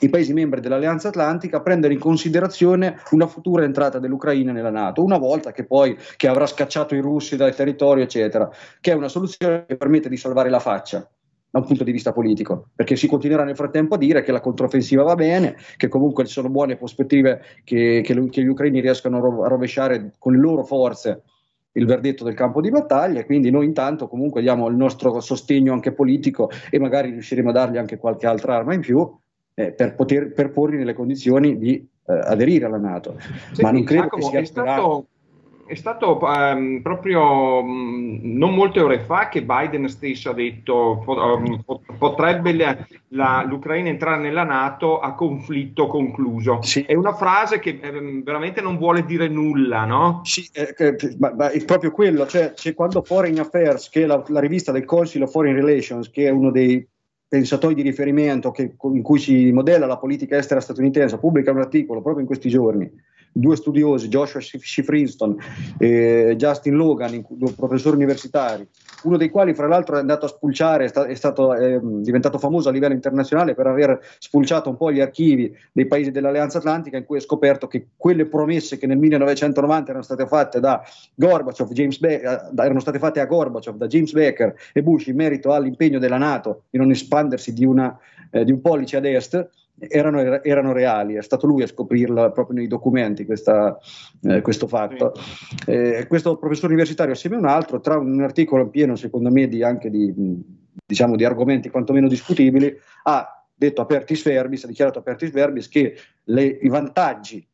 i Paesi membri dell'Alleanza Atlantica a prendere in considerazione una futura entrata dell'Ucraina nella Nato, una volta che poi che avrà scacciato i russi dai territori, eccetera, che è una soluzione che permette di salvare la faccia da un punto di vista politico, perché si continuerà nel frattempo a dire che la controffensiva va bene, che comunque ci sono buone prospettive che, che, che gli ucraini riescano a rovesciare con le loro forze il verdetto del campo di battaglia e quindi noi intanto comunque diamo il nostro sostegno anche politico e magari riusciremo a dargli anche qualche altra arma in più eh, per, poter, per porli nelle condizioni di eh, aderire alla Nato. Senti, Ma non credo Giacomo, che sia stato... È stato um, proprio um, non molte ore fa che Biden stesso ha detto um, potrebbe la, la, l'Ucraina entrare nella Nato a conflitto concluso. Sì. È una frase che ehm, veramente non vuole dire nulla, no? Sì, eh, eh, ma, ma, è proprio quello, cioè, c'è quando Foreign Affairs, che è la, la rivista del Council of Foreign Relations, che è uno dei pensatori di riferimento che, in cui si modella la politica estera statunitense, pubblica un articolo proprio in questi giorni due studiosi, Joshua Shifrinston e Justin Logan, due professori universitari, uno dei quali fra l'altro è andato a spulciare, è, stato, è diventato famoso a livello internazionale per aver spulciato un po' gli archivi dei paesi dell'Alleanza Atlantica in cui è scoperto che quelle promesse che nel 1990 erano state fatte da Gorbachev, James Be- eh, erano state fatte a Gorbachev da James Becker e Bush in merito all'impegno della Nato di non espandersi di, una, eh, di un pollice ad est, erano, erano, reali, è stato lui a scoprirla proprio nei documenti questa, eh, questo fatto. Eh, questo professore universitario assieme a un altro, tra un articolo pieno secondo me di, anche di, diciamo, di argomenti quantomeno discutibili, ha detto apertis verbis, ha dichiarato apertis verbis che le, i vantaggi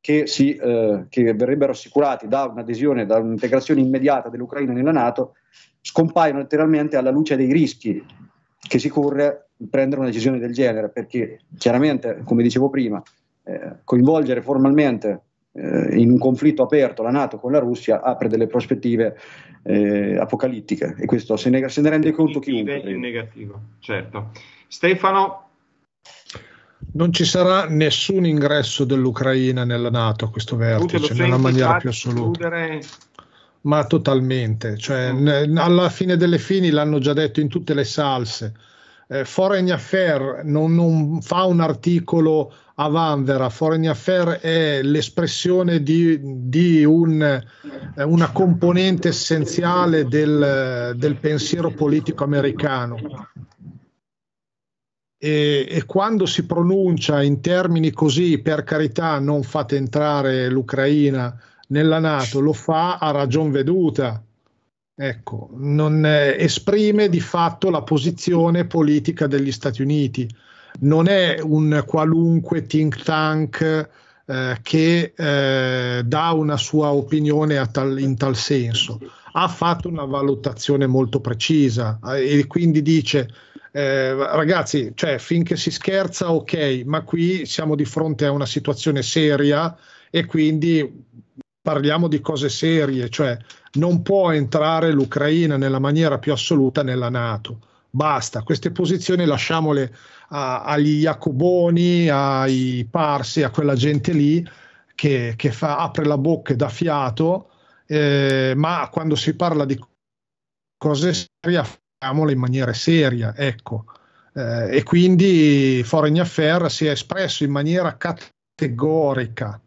che, si, eh, che, verrebbero assicurati da un'adesione, da un'integrazione immediata dell'Ucraina nella Nato, scompaiono letteralmente alla luce dei rischi che si corre prendere una decisione del genere, perché chiaramente, come dicevo prima, eh, coinvolgere formalmente eh, in un conflitto aperto la Nato con la Russia apre delle prospettive eh, apocalittiche e questo se ne, se ne rende conto chiunque. In negativo, certo. Stefano? Non ci sarà nessun ingresso dell'Ucraina nella Nato a questo vertice, nella maniera più assoluta. Chiudere ma totalmente, cioè, mm. alla fine delle fini l'hanno già detto in tutte le salse. Eh, Foreign Affair non, non, fa un articolo a Vanvera, Foreign Affair è l'espressione di, di un, eh, una componente essenziale del, del pensiero politico americano. E, e, quando si pronuncia in termini così, per carità, non fate entrare l'Ucraina nella Nato lo fa a ragion veduta. Ecco, non eh, esprime di fatto la posizione politica degli Stati Uniti. Non è un qualunque think tank eh, che eh, dà una sua opinione tal, in tal senso. Ha fatto una valutazione molto precisa eh, e quindi dice eh, ragazzi, cioè, finché si scherza, ok, ma qui siamo di fronte a una situazione seria e quindi parliamo di cose serie, cioè non può entrare l'Ucraina nella maniera più assoluta nella Nato. Basta, queste posizioni lasciamole a, agli Jacoboni, ai Parsi, a quella gente lì che, che fa, apre la bocca e dà fiato, eh, ma quando si parla di cose serie, facciamole in maniera seria, ecco. Eh, e quindi Foreign Affair si è espresso in maniera categorica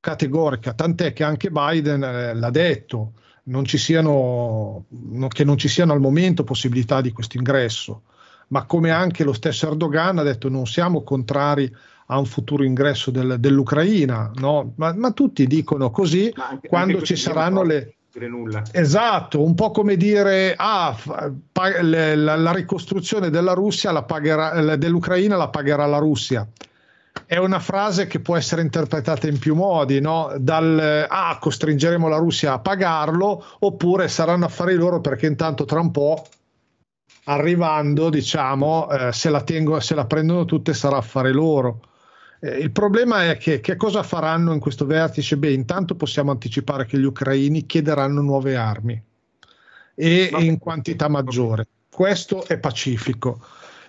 categorica, tant'è che anche Biden eh, l'ha detto, non siano, che non ci siano al momento possibilità di questo ingresso, ma come anche lo stesso Erdogan ha detto non siamo contrari a un futuro ingresso del, dell'Ucraina, no? ma, ma, tutti dicono così anche, quando anche ci saranno le... Nulla. Esatto, un po' come dire ah, pa- le, la, la, ricostruzione della Russia la pagherà, dell'Ucraina la pagherà la Russia è una frase che può essere interpretata in più modi, no? dal ah, costringeremo la Russia a pagarlo, oppure saranno affari loro perché intanto tra un po' arrivando, diciamo, eh, se, la tengo, se la prendono tutte sarà affare loro. Eh, il problema è che, che cosa faranno in questo vertice? Beh, intanto possiamo anticipare che gli ucraini chiederanno nuove armi e in quantità maggiore. Questo è pacifico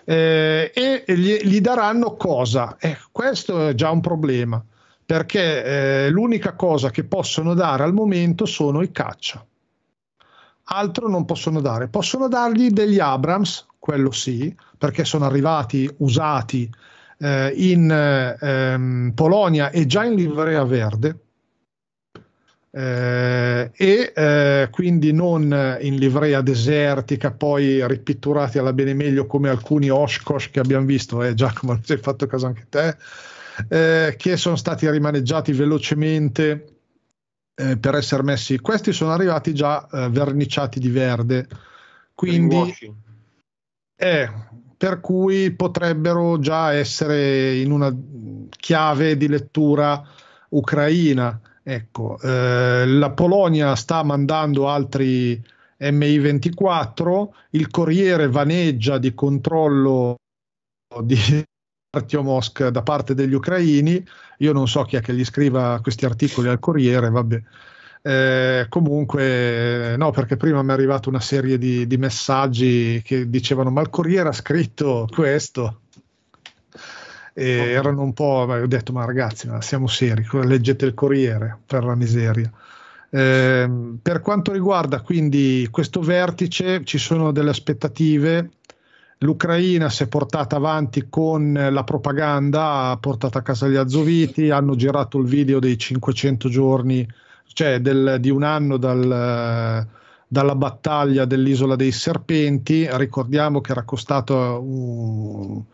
eh, e gli, gli, daranno cosa? Eh, questo è già un problema, perché eh, l'unica cosa che possono dare al momento sono i caccia. Altro non possono dare. Possono dargli degli Abrams, quello sì, perché sono arrivati usati eh, in ehm, Polonia e già in livrea verde eh, e eh, quindi non in livrea desertica, poi ripitturati alla bene meglio come alcuni Oshkosh che abbiamo visto, eh, Giacomo, ci hai fatto caso anche te, eh, che sono stati rimaneggiati velocemente eh, per essere messi. Questi sono arrivati già eh, verniciati di verde, quindi eh, per cui potrebbero già essere in una chiave di lettura ucraina Ecco, eh, la Polonia sta mandando altri MI24, il Corriere vaneggia di controllo di Artiomosk da parte degli ucraini, io non so chi è che gli scriva questi articoli al Corriere, vabbè. Eh, comunque, no, perché prima mi è arrivata una serie di, di messaggi che dicevano: Ma il Corriere ha scritto questo e erano un po', ho detto ma ragazzi ma siamo seri, leggete il Corriere per la miseria. Eh, per quanto riguarda quindi questo vertice ci sono delle aspettative, l'Ucraina si è portata avanti con la propaganda, ha portato a casa gli azoviti, hanno girato il video dei 500 giorni, cioè del, di un anno dal dalla battaglia dell'isola dei serpenti. Ricordiamo che era costato uh,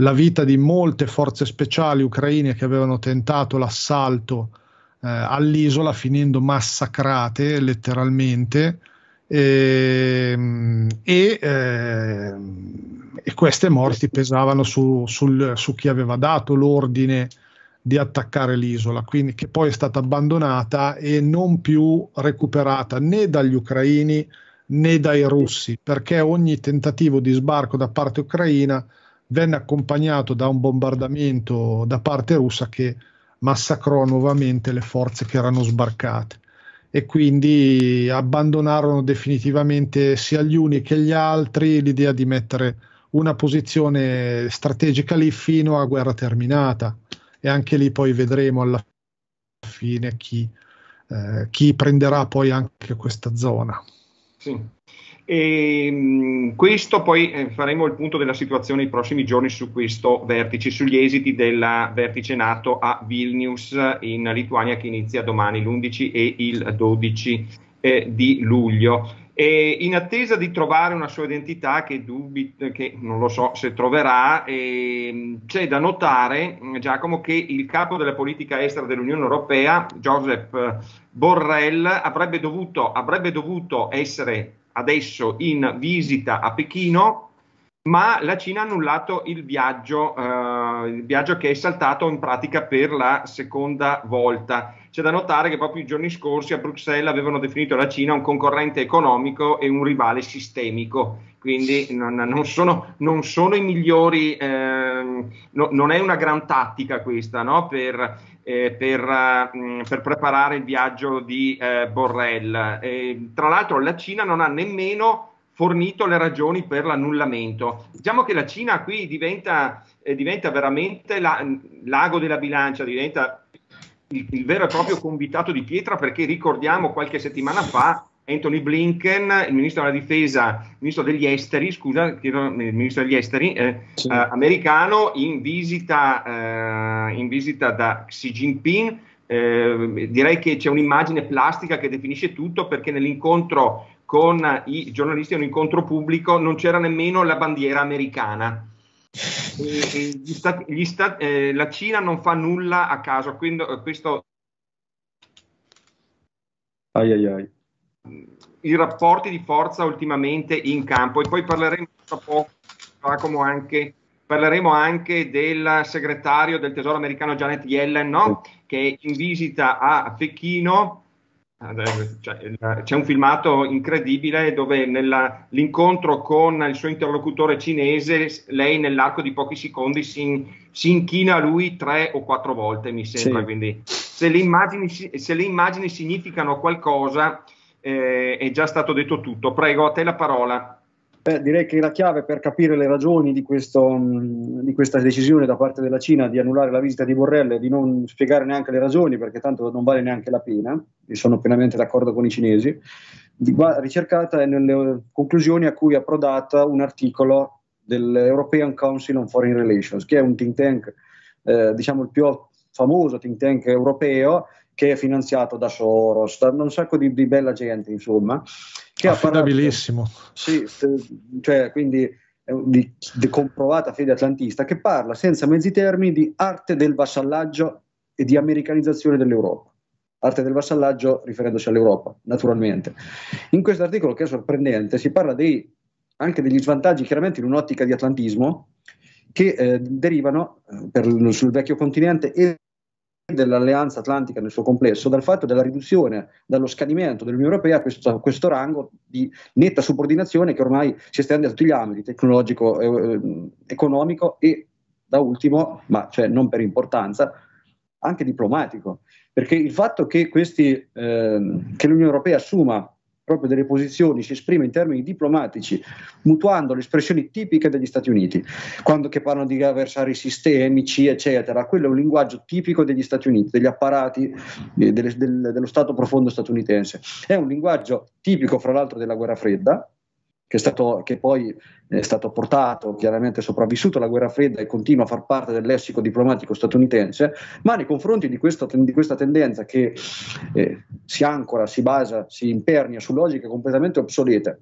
la vita di molte forze speciali ucraine che avevano tentato l'assalto eh, all'isola finendo massacrate letteralmente ehm, e, e, ehm, e queste morti pesavano su, sul, su, chi aveva dato l'ordine di attaccare l'isola, quindi che poi è stata abbandonata e non più recuperata né dagli ucraini né dai russi, perché ogni tentativo di sbarco da parte ucraina venne accompagnato da un bombardamento da parte russa che massacrò nuovamente le forze che erano sbarcate e quindi abbandonarono definitivamente sia gli uni che gli altri l'idea di mettere una posizione strategica lì fino a guerra terminata e anche lì poi vedremo alla fine chi, eh, chi prenderà poi anche questa zona. Sì. E ehm, questo poi eh, faremo il punto della situazione i prossimi giorni su questo vertice, sugli esiti del vertice NATO a Vilnius in Lituania che inizia domani l'11 e il 12 eh, di luglio. E in attesa di trovare una sua identità che, dubit, che non lo so se troverà, eh, c'è da notare, mm, Giacomo, che il capo della politica estera dell'Unione Europea, Joseph Borrell, avrebbe dovuto, avrebbe dovuto essere adesso in visita a Pechino, ma la Cina ha annullato il viaggio, eh, il viaggio che è saltato in pratica per la seconda volta. C'è da notare che proprio i giorni scorsi a Bruxelles avevano definito la Cina un concorrente economico e un rivale sistemico quindi non, non, sono, non sono, i migliori, eh, no, non è una gran tattica questa no? per, eh, per, eh, per, preparare il viaggio di eh, Borrell. tra l'altro la Cina non ha nemmeno fornito le ragioni per l'annullamento. Diciamo che la Cina qui diventa, eh, diventa veramente la, mm, l'ago della bilancia, diventa il, il vero e proprio convitato di pietra perché ricordiamo qualche settimana fa Anthony Blinken, il ministro della difesa, ministro degli esteri, scusa, chiedo, il ministro degli esteri eh, sì. eh, americano in visita, eh, in visita, da Xi Jinping. Eh, direi che c'è un'immagine plastica che definisce tutto perché nell'incontro con i giornalisti, un incontro pubblico, non c'era nemmeno la bandiera americana. gli stati, gli stati, eh, la Cina non fa nulla a caso, quindi eh, questo... Ai ai ai i rapporti di forza ultimamente in campo e poi parleremo tra poco anche parleremo anche del segretario del Tesoro americano Janet Yellen no? che in visita a Pechino cioè, c'è un filmato incredibile dove nell'incontro con il suo interlocutore cinese lei nell'arco di pochi secondi si, si inchina a lui tre o quattro volte mi sembra sì. quindi se le, immagini, se le immagini significano qualcosa eh, è già stato detto tutto. Prego, a te la parola. Beh, direi che la chiave per capire le ragioni di, questo, mm, di, questa decisione da parte della Cina di annullare la visita di Borrell e di non spiegare neanche le ragioni, perché tanto non vale neanche la pena, e sono pienamente d'accordo con i cinesi, ricercata è nelle eh, conclusioni a cui è approdata un articolo dell'European Council on Foreign Relations, che è un think tank, eh, diciamo il più famoso think tank europeo, che è finanziato da Soros, da un sacco di, di bella gente, insomma. Che Affidabilissimo. Parlato, sì, cioè, quindi di, di comprovata fede atlantista, che parla senza mezzi termini di arte del vassallaggio e di americanizzazione dell'Europa. Arte del vassallaggio riferendosi all'Europa, naturalmente. In questo articolo, che è sorprendente, si parla dei, anche degli svantaggi, chiaramente in un'ottica di atlantismo, che eh, derivano eh, per, sul vecchio continente e dell'Alleanza Atlantica nel suo complesso dal fatto della riduzione, dallo scadimento dell'Unione Europea a questo, questo, rango di netta subordinazione che ormai si estende a tutti gli ambiti, tecnologico, eh, eh, economico e da ultimo, ma cioè non per importanza, anche diplomatico. Perché il fatto che, questi, eh, che l'Unione Europea assuma proprio delle posizioni, si esprime in termini diplomatici, mutuando le espressioni tipiche degli Stati Uniti, quando che parlano di avversari sistemici, eccetera. Quello è un linguaggio tipico degli Stati Uniti, degli apparati eh, delle, del, dello Stato profondo statunitense. È un linguaggio tipico, fra l'altro, della guerra fredda, che, stato, che, poi è stato portato, chiaramente sopravvissuto alla guerra fredda e continua a far parte del lessico diplomatico statunitense, ma nei confronti di, questo, di questa tendenza che eh, si ancora, si basa, si impernia su logiche completamente obsolete,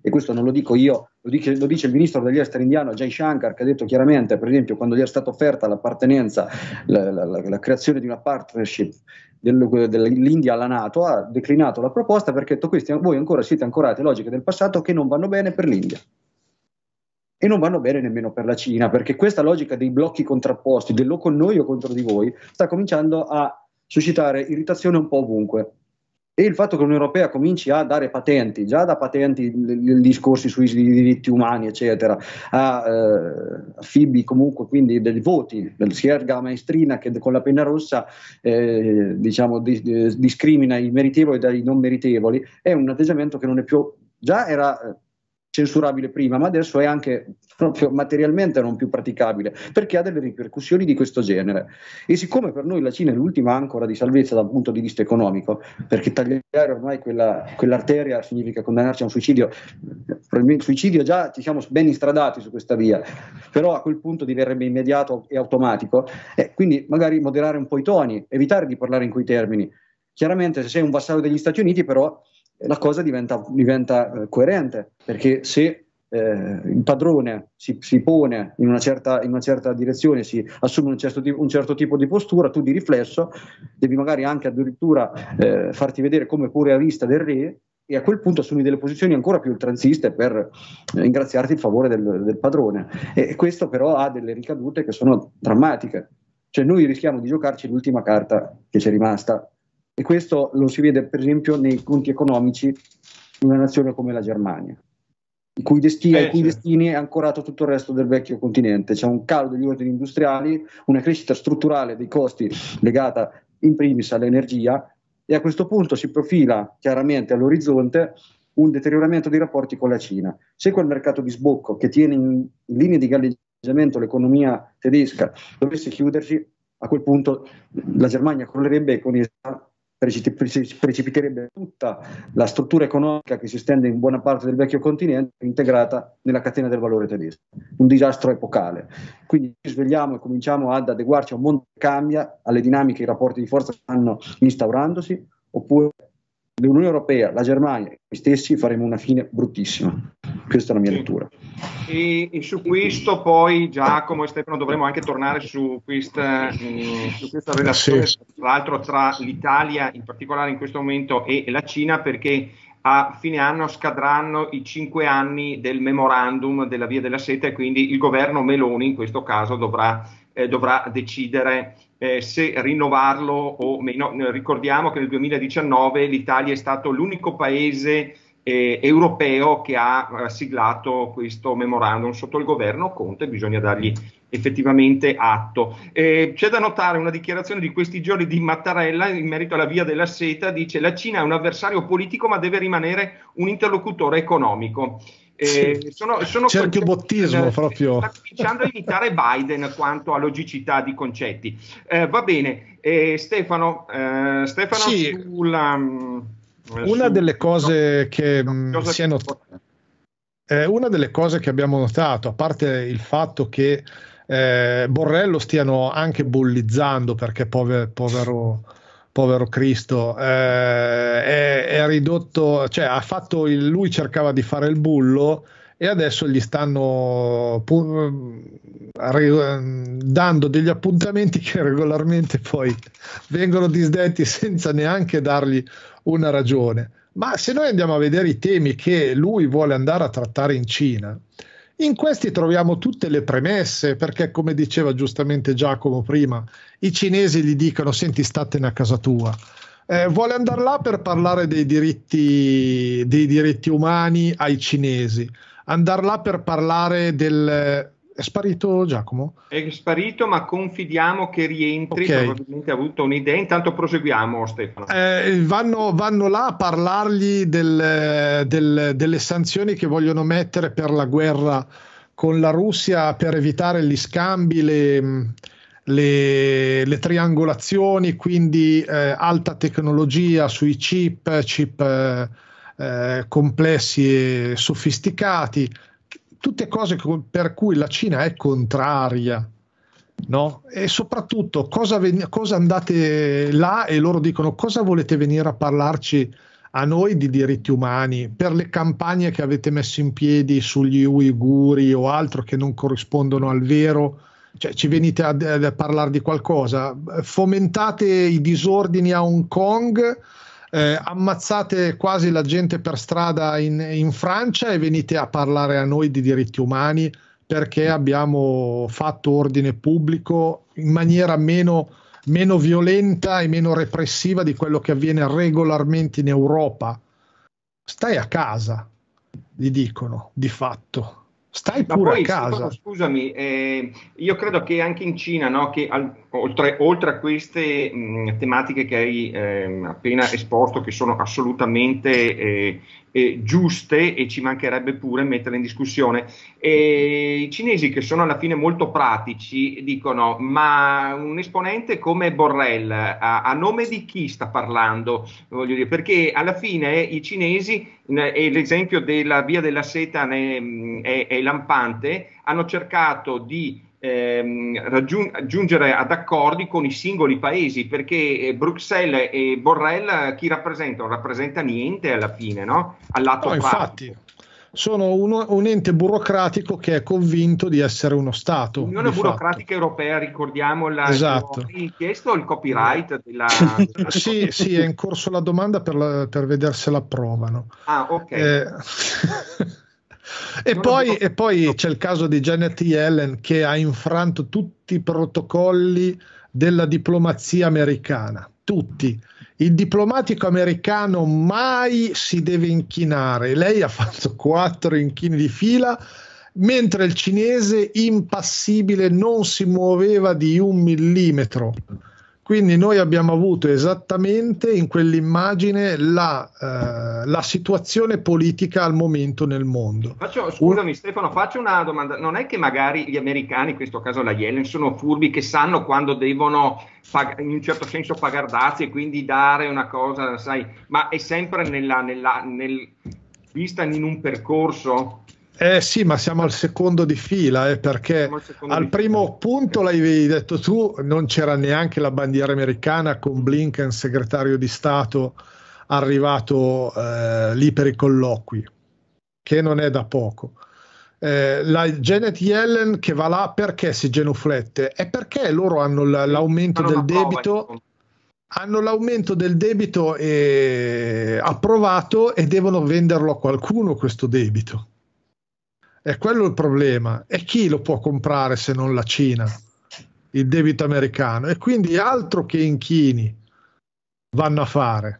e questo non lo dico io, lo dice, lo dice il ministro degli esteri indiano Jay Shankar, che ha detto chiaramente, per esempio, quando gli è stata offerta l'appartenenza, la, la, la, la creazione di una partnership dell'India alla Nato, ha declinato la proposta perché ha detto: questi, voi ancora siete ancorati a logiche del passato che non vanno bene per l'India. E non vanno bene nemmeno per la Cina, perché questa logica dei blocchi contrapposti, dell'o con noi o contro di voi, sta cominciando a suscitare irritazione un po' ovunque e il fatto che l'Unione Europea cominci a dare patenti, già da patenti i discorsi sui diritti umani, eccetera, a eh, FIBI comunque quindi dei voti, del Sierga Maestrina che con la penna rossa eh, diciamo, di, di, discrimina i meritevoli dai non meritevoli, è un atteggiamento che non è più, già era eh, censurabile prima, ma adesso è anche proprio materialmente non più praticabile, perché ha delle ripercussioni di questo genere. E siccome per noi la Cina è l'ultima ancora di salvezza dal punto di vista economico, perché tagliare ormai quella, quell'arteria significa condannarci a un suicidio, probabilmente suicidio già ci siamo ben instradati su questa via, però a quel punto diverrebbe immediato e automatico, eh, quindi magari moderare un po' i toni, evitare di parlare in quei termini. Chiaramente se sei un vassallo degli Stati Uniti però la cosa diventa, diventa eh, coerente, perché se eh, il padrone si, si pone in una, certa, in una, certa, direzione, si assume un certo, un certo, tipo di postura, tu di riflesso devi magari anche addirittura eh, farti vedere come pure a vista del re e a quel punto assumi delle posizioni ancora più oltranziste per eh, ingraziarti il favore del, del padrone. E, e questo però ha delle ricadute che sono drammatiche. Cioè noi rischiamo di giocarci l'ultima carta che ci è rimasta e questo lo si vede per esempio nei conti economici di una nazione come la Germania, i cui destini, eh, ai cui destini è ancorato tutto il resto del vecchio continente. C'è un calo degli ordini industriali, una crescita strutturale dei costi legata in primis all'energia e a questo punto si profila chiaramente all'orizzonte un deterioramento dei rapporti con la Cina. Se quel mercato di sbocco che tiene in linea di galleggiamento l'economia tedesca dovesse chiudersi, a quel punto la Germania crollerebbe con essa precipiterebbe tutta la struttura economica che si estende in buona parte del vecchio continente integrata nella catena del valore tedesco. Un disastro epocale. Quindi ci svegliamo e cominciamo ad adeguarci a un mondo che cambia, alle dinamiche e ai rapporti di forza che stanno instaurandosi, oppure l'Unione Europea, la Germania e noi stessi faremo una fine bruttissima. Questa è la mia lettura. E, e su questo poi Giacomo e Stefano dovremo anche tornare su questa, eh, su questa relazione sì. tra l'altro tra l'Italia in particolare in questo momento e, la Cina perché a fine anno scadranno i cinque anni del memorandum della Via della Seta e quindi il governo Meloni in questo caso dovrà, eh, dovrà decidere eh, se rinnovarlo o meno. Ricordiamo che nel 2019 l'Italia è stato l'unico paese eh, europeo che ha eh, siglato questo memorandum sotto il governo Conte, bisogna dargli effettivamente atto. Eh, c'è da notare una dichiarazione di questi giorni di Mattarella in merito alla via della seta, dice la Cina è un avversario politico ma deve rimanere un interlocutore economico. Eh, sono, sono Cerchio bottismo eh, proprio. Sta cominciando a imitare Biden quanto a logicità di concetti. Eh, va bene, eh, Stefano, eh, Stefano sì. sulla, um, una su, delle cose no, che mm, si è notata. una delle cose che abbiamo notato, a parte il fatto che Borrello stiano anche bullizzando perché pover, povero povero Cristo, eh, è, è, ridotto, cioè ha fatto il, lui cercava di fare il bullo e adesso gli stanno pur, mm, mm, dando degli appuntamenti che regolarmente poi vengono disdetti senza neanche dargli una ragione. Ma se noi andiamo a vedere i temi che lui vuole andare a trattare in Cina, in questi troviamo tutte le premesse, perché come diceva giustamente Giacomo prima, i cinesi gli dicono senti statene a casa tua. Eh, vuole andare là per parlare dei diritti, dei diritti umani ai cinesi, andare là per parlare del è sparito Giacomo? È sparito, ma confidiamo che rientri. Okay. Probabilmente ha avuto un'idea. Intanto proseguiamo, Stefano. Eh, vanno, vanno, là a parlargli del, del, delle sanzioni che vogliono mettere per la guerra con la Russia per evitare gli scambi, le, le, le triangolazioni, quindi eh, alta tecnologia sui chip, chip eh, eh complessi e sofisticati tutte cose per cui la Cina è contraria. No? E soprattutto cosa, ven- cosa andate là e loro dicono cosa volete venire a parlarci a noi di diritti umani per le campagne che avete messo in piedi sugli uiguri o altro che non corrispondono al vero? Cioè, ci venite a, a parlare di qualcosa? Fomentate i disordini a Hong Kong? eh, ammazzate quasi la gente per strada in, in Francia e venite a parlare a noi di diritti umani perché abbiamo fatto ordine pubblico in maniera meno meno violenta e meno repressiva di quello che avviene regolarmente in Europa. Stai a casa, gli dicono di fatto. Stai pure poi, a casa. Però, scusami, eh, io credo che anche in Cina, no, che al, oltre, oltre, a queste mh, tematiche che hai eh, appena esposto, che sono assolutamente eh, eh, giuste e ci mancherebbe pure metterle in discussione. E I cinesi che sono alla fine molto pratici dicono ma un esponente come Borrell a, a nome di chi sta parlando? Dire, perché alla fine i cinesi e l'esempio della via della seta ne, mm, è, è lampante, hanno cercato di ehm, raggiung- giungere ad accordi con i singoli paesi, perché eh, Bruxelles e Borrell chi rappresentano? Rappresenta niente alla fine, no? All'atto no, infatti sono uno, un ente burocratico che è convinto di essere uno Stato. L'Unione Burocratica fatto. Europea, ricordiamo, esatto. ha esatto. chiesto il copyright della... della... sì, sì, è in corso la domanda per, la, per la provano. Ah, ok. Eh... E poi, e poi c'è il caso di Janet Yellen che ha infranto tutti i protocolli della diplomazia americana, tutti. Il diplomatico americano mai si deve inchinare, lei ha fatto quattro inchini di fila, mentre il cinese impassibile non si muoveva di un millimetro. Quindi noi abbiamo avuto esattamente in quell'immagine la, eh, la situazione politica al momento nel mondo. Faccio, scusami Stefano, faccio una domanda. Non è che magari gli americani, in questo caso la Yellen, sono furbi che sanno quando devono pag- in un certo senso pagare dazi e quindi dare una cosa, sai, ma è sempre nella, nella nel, vista in un percorso? Eh sì, ma siamo al secondo di fila, eh, perché al, al primo punto l'avevi detto tu, non c'era neanche la bandiera americana con Blinken, segretario di Stato, arrivato eh, lì per i colloqui, che non è da poco. Eh, la Janet Yellen che va là perché si genuflette? È perché loro hanno l'aumento del debito. Prova, hanno l'aumento del debito eh, approvato e devono venderlo a qualcuno questo debito. È quello il problema. E chi lo può comprare se non la Cina? Il debito americano. E quindi altro che inchini vanno a fare.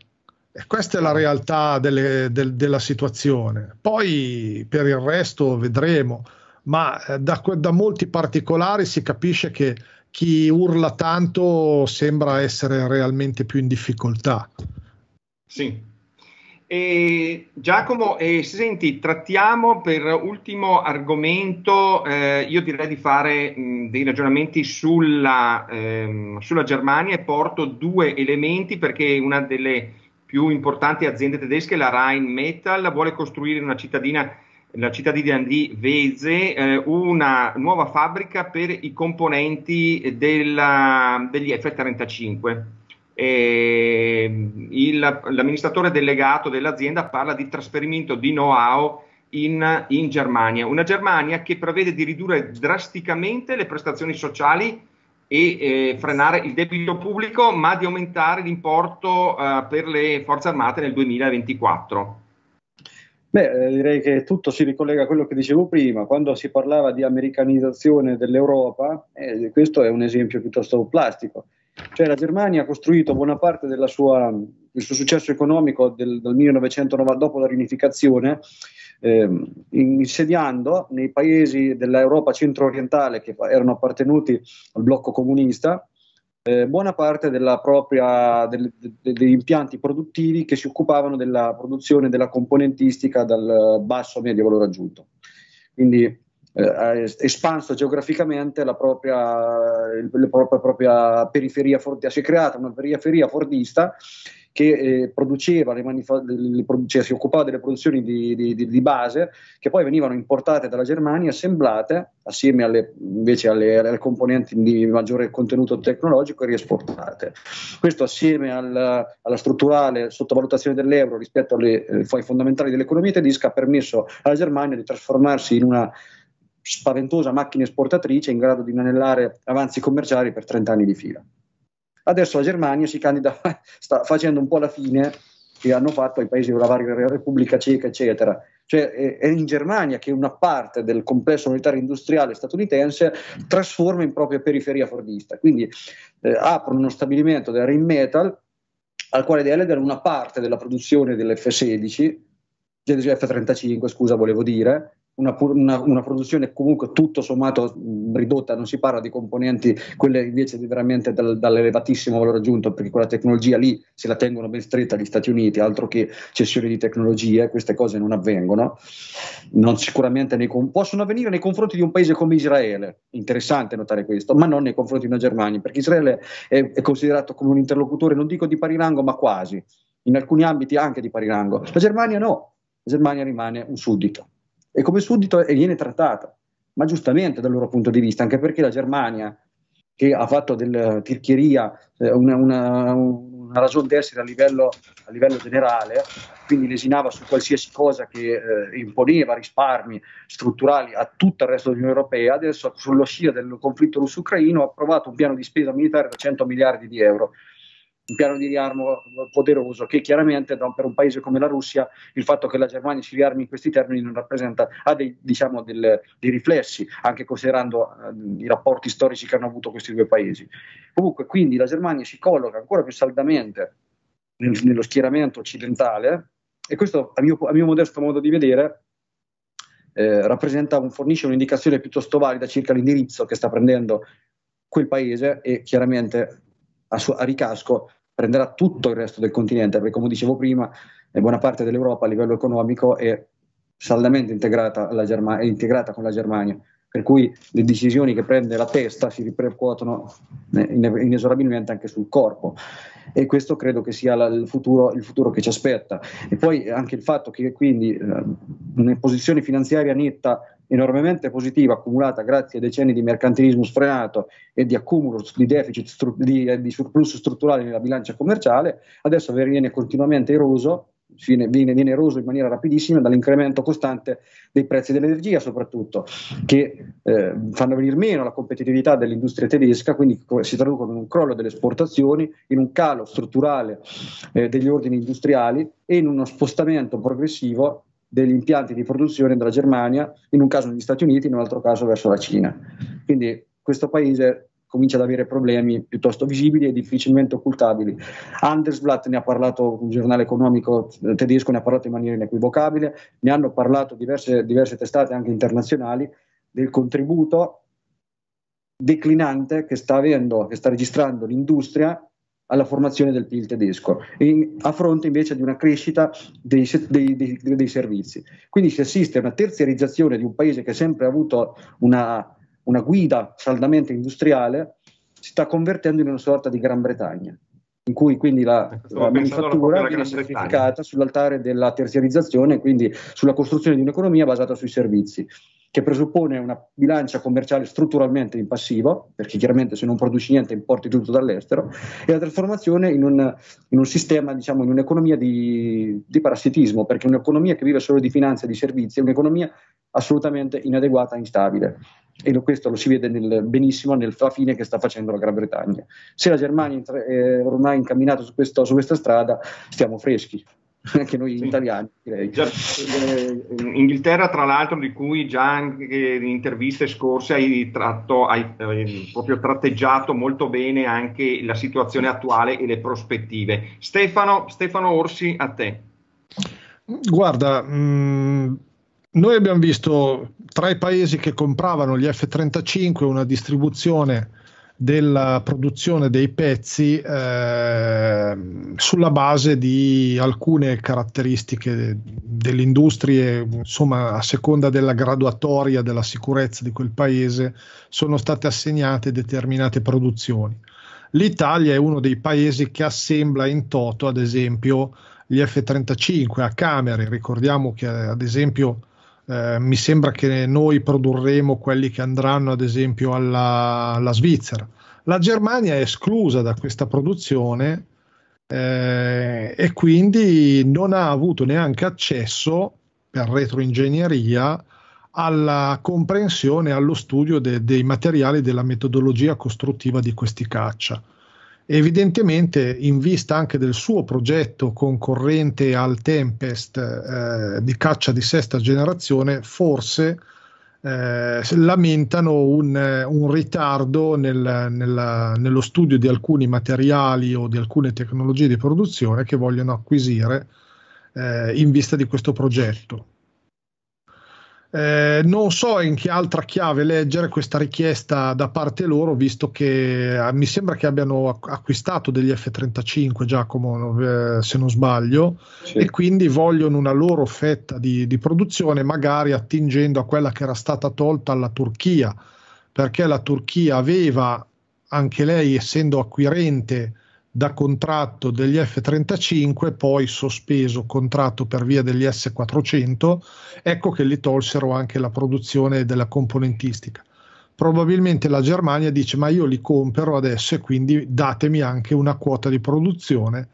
E questa è la realtà delle, del, della situazione. Poi per il resto vedremo, ma eh, da, da, molti particolari si capisce che chi urla tanto sembra essere realmente più in difficoltà. Sì, e Giacomo, eh, senti, trattiamo per ultimo argomento, eh, io direi di fare mh, dei ragionamenti sulla, ehm, sulla, Germania e porto due elementi perché una delle più importanti aziende tedesche, la Rheinmetall, vuole costruire in una cittadina, la cittadina di Vese, eh, una nuova fabbrica per i componenti della, degli F-35. Ehm, il, l'amministratore delegato dell'azienda parla di trasferimento di know-how in, in, Germania, una Germania che prevede di ridurre drasticamente le prestazioni sociali e eh, frenare il debito pubblico, ma di aumentare l'importo eh, per le forze armate nel 2024. Beh, eh, direi che tutto si ricollega a quello che dicevo prima, quando si parlava di americanizzazione dell'Europa, eh, questo è un esempio piuttosto plastico cioè la Germania ha costruito buona parte sua, del suo successo economico del, del 1990 dopo la riunificazione, ehm, insediando nei paesi dell'Europa centro-orientale che erano appartenuti al blocco comunista, eh, buona parte propria, del, de, degli impianti produttivi che si occupavano della produzione della componentistica dal basso medio valore aggiunto. Quindi eh, espanso geograficamente la propria, la propria, propria periferia fordista, si è creata una periferia fordista che eh, produceva le manifa- le produ- cioè, si occupava delle produzioni di, di, di, di, base che poi venivano importate dalla Germania, assemblate assieme alle, invece alle, alle componenti di maggiore contenuto tecnologico e riesportate. Questo assieme al, alla strutturale sottovalutazione dell'euro rispetto alle, eh, ai fondamentali dell'economia tedesca ha permesso alla Germania di trasformarsi in una spaventosa macchina esportatrice in grado di inanellare avanzi commerciali per 30 anni di fila. Adesso la Germania si candida, sta facendo un po' la fine che hanno fatto i paesi della varia Repubblica Ceca, eccetera. Cioè è in Germania che una parte del complesso militare industriale statunitense trasforma in propria periferia fordista. Quindi eh, aprono uno stabilimento del Rim Metal al quale delegano una parte della produzione dell'F-16, f 35 scusa, volevo dire, una, una, una, produzione comunque tutto sommato ridotta, non si parla di componenti, quelle invece veramente dal, dall'elevatissimo valore aggiunto, perché quella tecnologia lì se la tengono ben stretta gli Stati Uniti, altro che cessione di tecnologie, queste cose non avvengono, non sicuramente nei, possono avvenire nei confronti di un paese come Israele, interessante notare questo, ma non nei confronti di una Germania, perché Israele è, è considerato come un interlocutore, non dico di pari rango, ma quasi, in alcuni ambiti anche di pari rango, la Germania no, la Germania rimane un suddito e come suddito e viene trattata, ma giustamente dal loro punto di vista, anche perché la Germania, che ha fatto della eh, tirchieria eh, una, una, una ragione d'essere a livello, a livello, generale, quindi lesinava su qualsiasi cosa che eh, imponeva risparmi strutturali a tutto il resto dell'Unione Europea, adesso sulla scia del conflitto russo-ucraino ha approvato un piano di spesa militare da 100 miliardi di euro, un piano di riarmo eh, poderoso che chiaramente per un paese come la Russia il fatto che la Germania si riarmi in questi termini non rappresenta, ha dei, diciamo, del, dei riflessi, anche considerando eh, i rapporti storici che hanno avuto questi due paesi. Comunque quindi la Germania si colloca ancora più saldamente nel, nello schieramento occidentale e questo a mio, a mio modesto modo di vedere eh, rappresenta un, fornisce un'indicazione piuttosto valida circa l'indirizzo che sta prendendo quel paese e chiaramente a, su, a ricasco prenderà tutto il resto del continente, perché come dicevo prima, eh, buona parte dell'Europa a livello economico è saldamente integrata, Germania, è integrata con la Germania, per cui le decisioni che prende la testa si ripercuotono eh, inesorabilmente anche sul corpo e questo credo che sia il futuro, il futuro che ci aspetta. E poi anche il fatto che quindi una eh, posizione finanziaria netta enormemente positiva accumulata grazie a decenni di mercantilismo sfrenato e di accumulo di deficit stru- di, eh, di, surplus strutturale nella bilancia commerciale, adesso viene continuamente eroso, viene, viene eroso in maniera rapidissima dall'incremento costante dei prezzi dell'energia soprattutto, che eh, fanno venire meno la competitività dell'industria tedesca, quindi si traducono in un crollo delle esportazioni, in un calo strutturale eh, degli ordini industriali e in uno spostamento progressivo degli impianti di produzione dalla Germania, in un caso negli Stati Uniti, in un altro caso verso la Cina. Quindi questo paese comincia ad avere problemi piuttosto visibili e difficilmente occultabili. Handelsblatt ne ha parlato, un giornale economico tedesco ne ha parlato in maniera inequivocabile, ne hanno parlato diverse, diverse testate anche internazionali del contributo declinante che sta avendo, che sta registrando l'industria alla formazione del PIL tedesco, in, a fronte invece di una crescita dei, dei, dei, dei, servizi. Quindi si assiste a una terziarizzazione di un paese che ha sempre avuto una, una guida saldamente industriale, si sta convertendo in una sorta di Gran Bretagna in cui quindi la, ecco, la manifattura viene sacrificata sull'altare della terziarizzazione, quindi sulla costruzione di un'economia basata sui servizi che presuppone una bilancia commerciale strutturalmente in passivo, perché chiaramente se non produci niente importi tutto dall'estero, e la trasformazione in un, in un sistema, diciamo, in un'economia di, di, parassitismo, perché un'economia che vive solo di finanze e di servizi è un'economia assolutamente inadeguata e instabile. E questo lo si vede nel, benissimo nella fine che sta facendo la Gran Bretagna. Se la Germania è eh, ormai incamminata su, questo, su questa strada, stiamo freschi. anche noi sì. italiani direi. Già, eh, in Inghilterra tra l'altro di cui già in interviste scorse hai, tratto, hai eh, proprio tratteggiato molto bene anche la situazione attuale e le prospettive. Stefano, Stefano Orsi a te. Guarda, mh, mm, noi abbiamo visto tra i paesi che compravano gli F-35 una distribuzione della produzione dei pezzi eh, sulla base di alcune caratteristiche delle industrie, insomma a seconda della graduatoria della sicurezza di quel paese, sono state assegnate determinate produzioni. L'Italia è uno dei paesi che assembla in toto, ad esempio, gli F-35 a camere. Ricordiamo che, ad esempio, eh, mi sembra che noi produrremo quelli che andranno ad esempio alla, alla Svizzera. La Germania è esclusa da questa produzione eh, e quindi non ha avuto neanche accesso per retroingegneria alla comprensione e allo studio de, dei materiali della metodologia costruttiva di questi caccia. Evidentemente, in vista anche del suo progetto concorrente al Tempest eh, di caccia di sesta generazione, forse eh, lamentano un, un ritardo nel, nella, nello studio di alcuni materiali o di alcune tecnologie di produzione che vogliono acquisire eh, in vista di questo progetto. Eh, non so in che altra chiave leggere questa richiesta da parte loro, visto che eh, mi sembra che abbiano acquistato degli F-35, Giacomo, eh, se non sbaglio, sì. e quindi vogliono una loro fetta di, di, produzione, magari attingendo a quella che era stata tolta alla Turchia, perché la Turchia aveva, anche lei essendo acquirente, da contratto degli F-35, poi sospeso contratto per via degli S-400, ecco che li tolsero anche la produzione della componentistica. Probabilmente la Germania dice ma io li compro adesso e quindi datemi anche una quota di produzione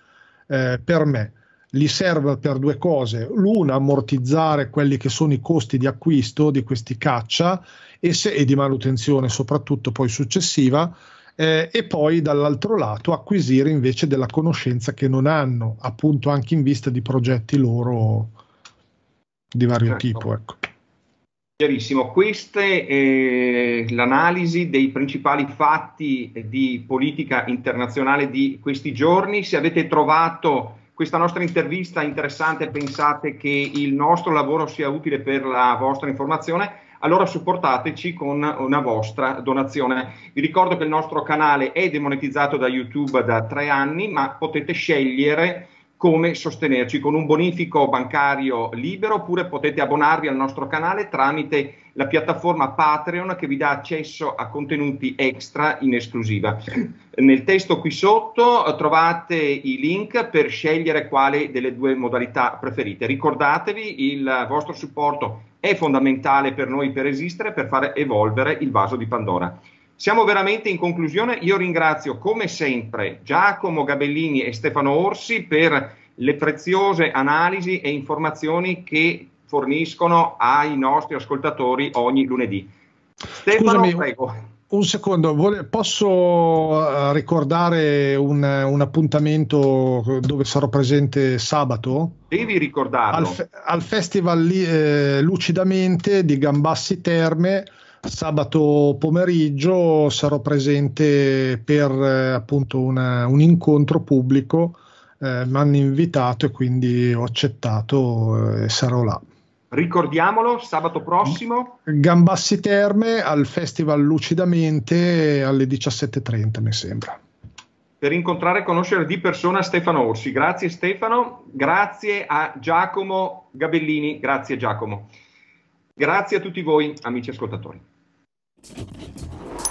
eh, per me. Li serve per due cose, l'una ammortizzare quelli che sono i costi di acquisto di questi caccia e, se, e di manutenzione soprattutto poi successiva, eh, e poi dall'altro lato acquisire invece della conoscenza che non hanno, appunto anche in vista di progetti loro di vario certo. tipo. Ecco. Chiarissimo, questa è eh, l'analisi dei principali fatti di politica internazionale di questi giorni. Se avete trovato questa nostra intervista interessante e pensate che il nostro lavoro sia utile per la vostra informazione, allora supportateci con una vostra donazione. Vi ricordo che il nostro canale è demonetizzato da YouTube da tre anni, ma potete scegliere come sostenerci con un bonifico bancario libero oppure potete abbonarvi al nostro canale tramite la piattaforma Patreon che vi dà accesso a contenuti extra in esclusiva. Nel testo qui sotto eh, trovate i link per scegliere quale delle due modalità preferite. Ricordatevi, il vostro supporto è fondamentale per noi per esistere, per fare evolvere il vaso di Pandora. Siamo veramente in conclusione. Io ringrazio come sempre Giacomo Gabellini e Stefano Orsi per le preziose analisi e informazioni che forniscono ai nostri ascoltatori ogni lunedì. Stefano, Scusami, prego. Un secondo, posso eh, ricordare un, un, appuntamento dove sarò presente sabato? Devi ricordarlo. Al, al Festival eh, Lucidamente di Gambassi Terme sabato pomeriggio sarò presente per eh, appunto una, un incontro pubblico. Eh, mi hanno invitato e quindi ho accettato eh, e sarò là. Ricordiamolo, sabato prossimo. Gambassi Terme al Festival Lucidamente alle 17.30 mi sembra. Per incontrare e conoscere di persona Stefano Orsi. Grazie Stefano, grazie a Giacomo Gabellini, grazie Giacomo. Grazie a tutti voi amici ascoltatori. ちょっと。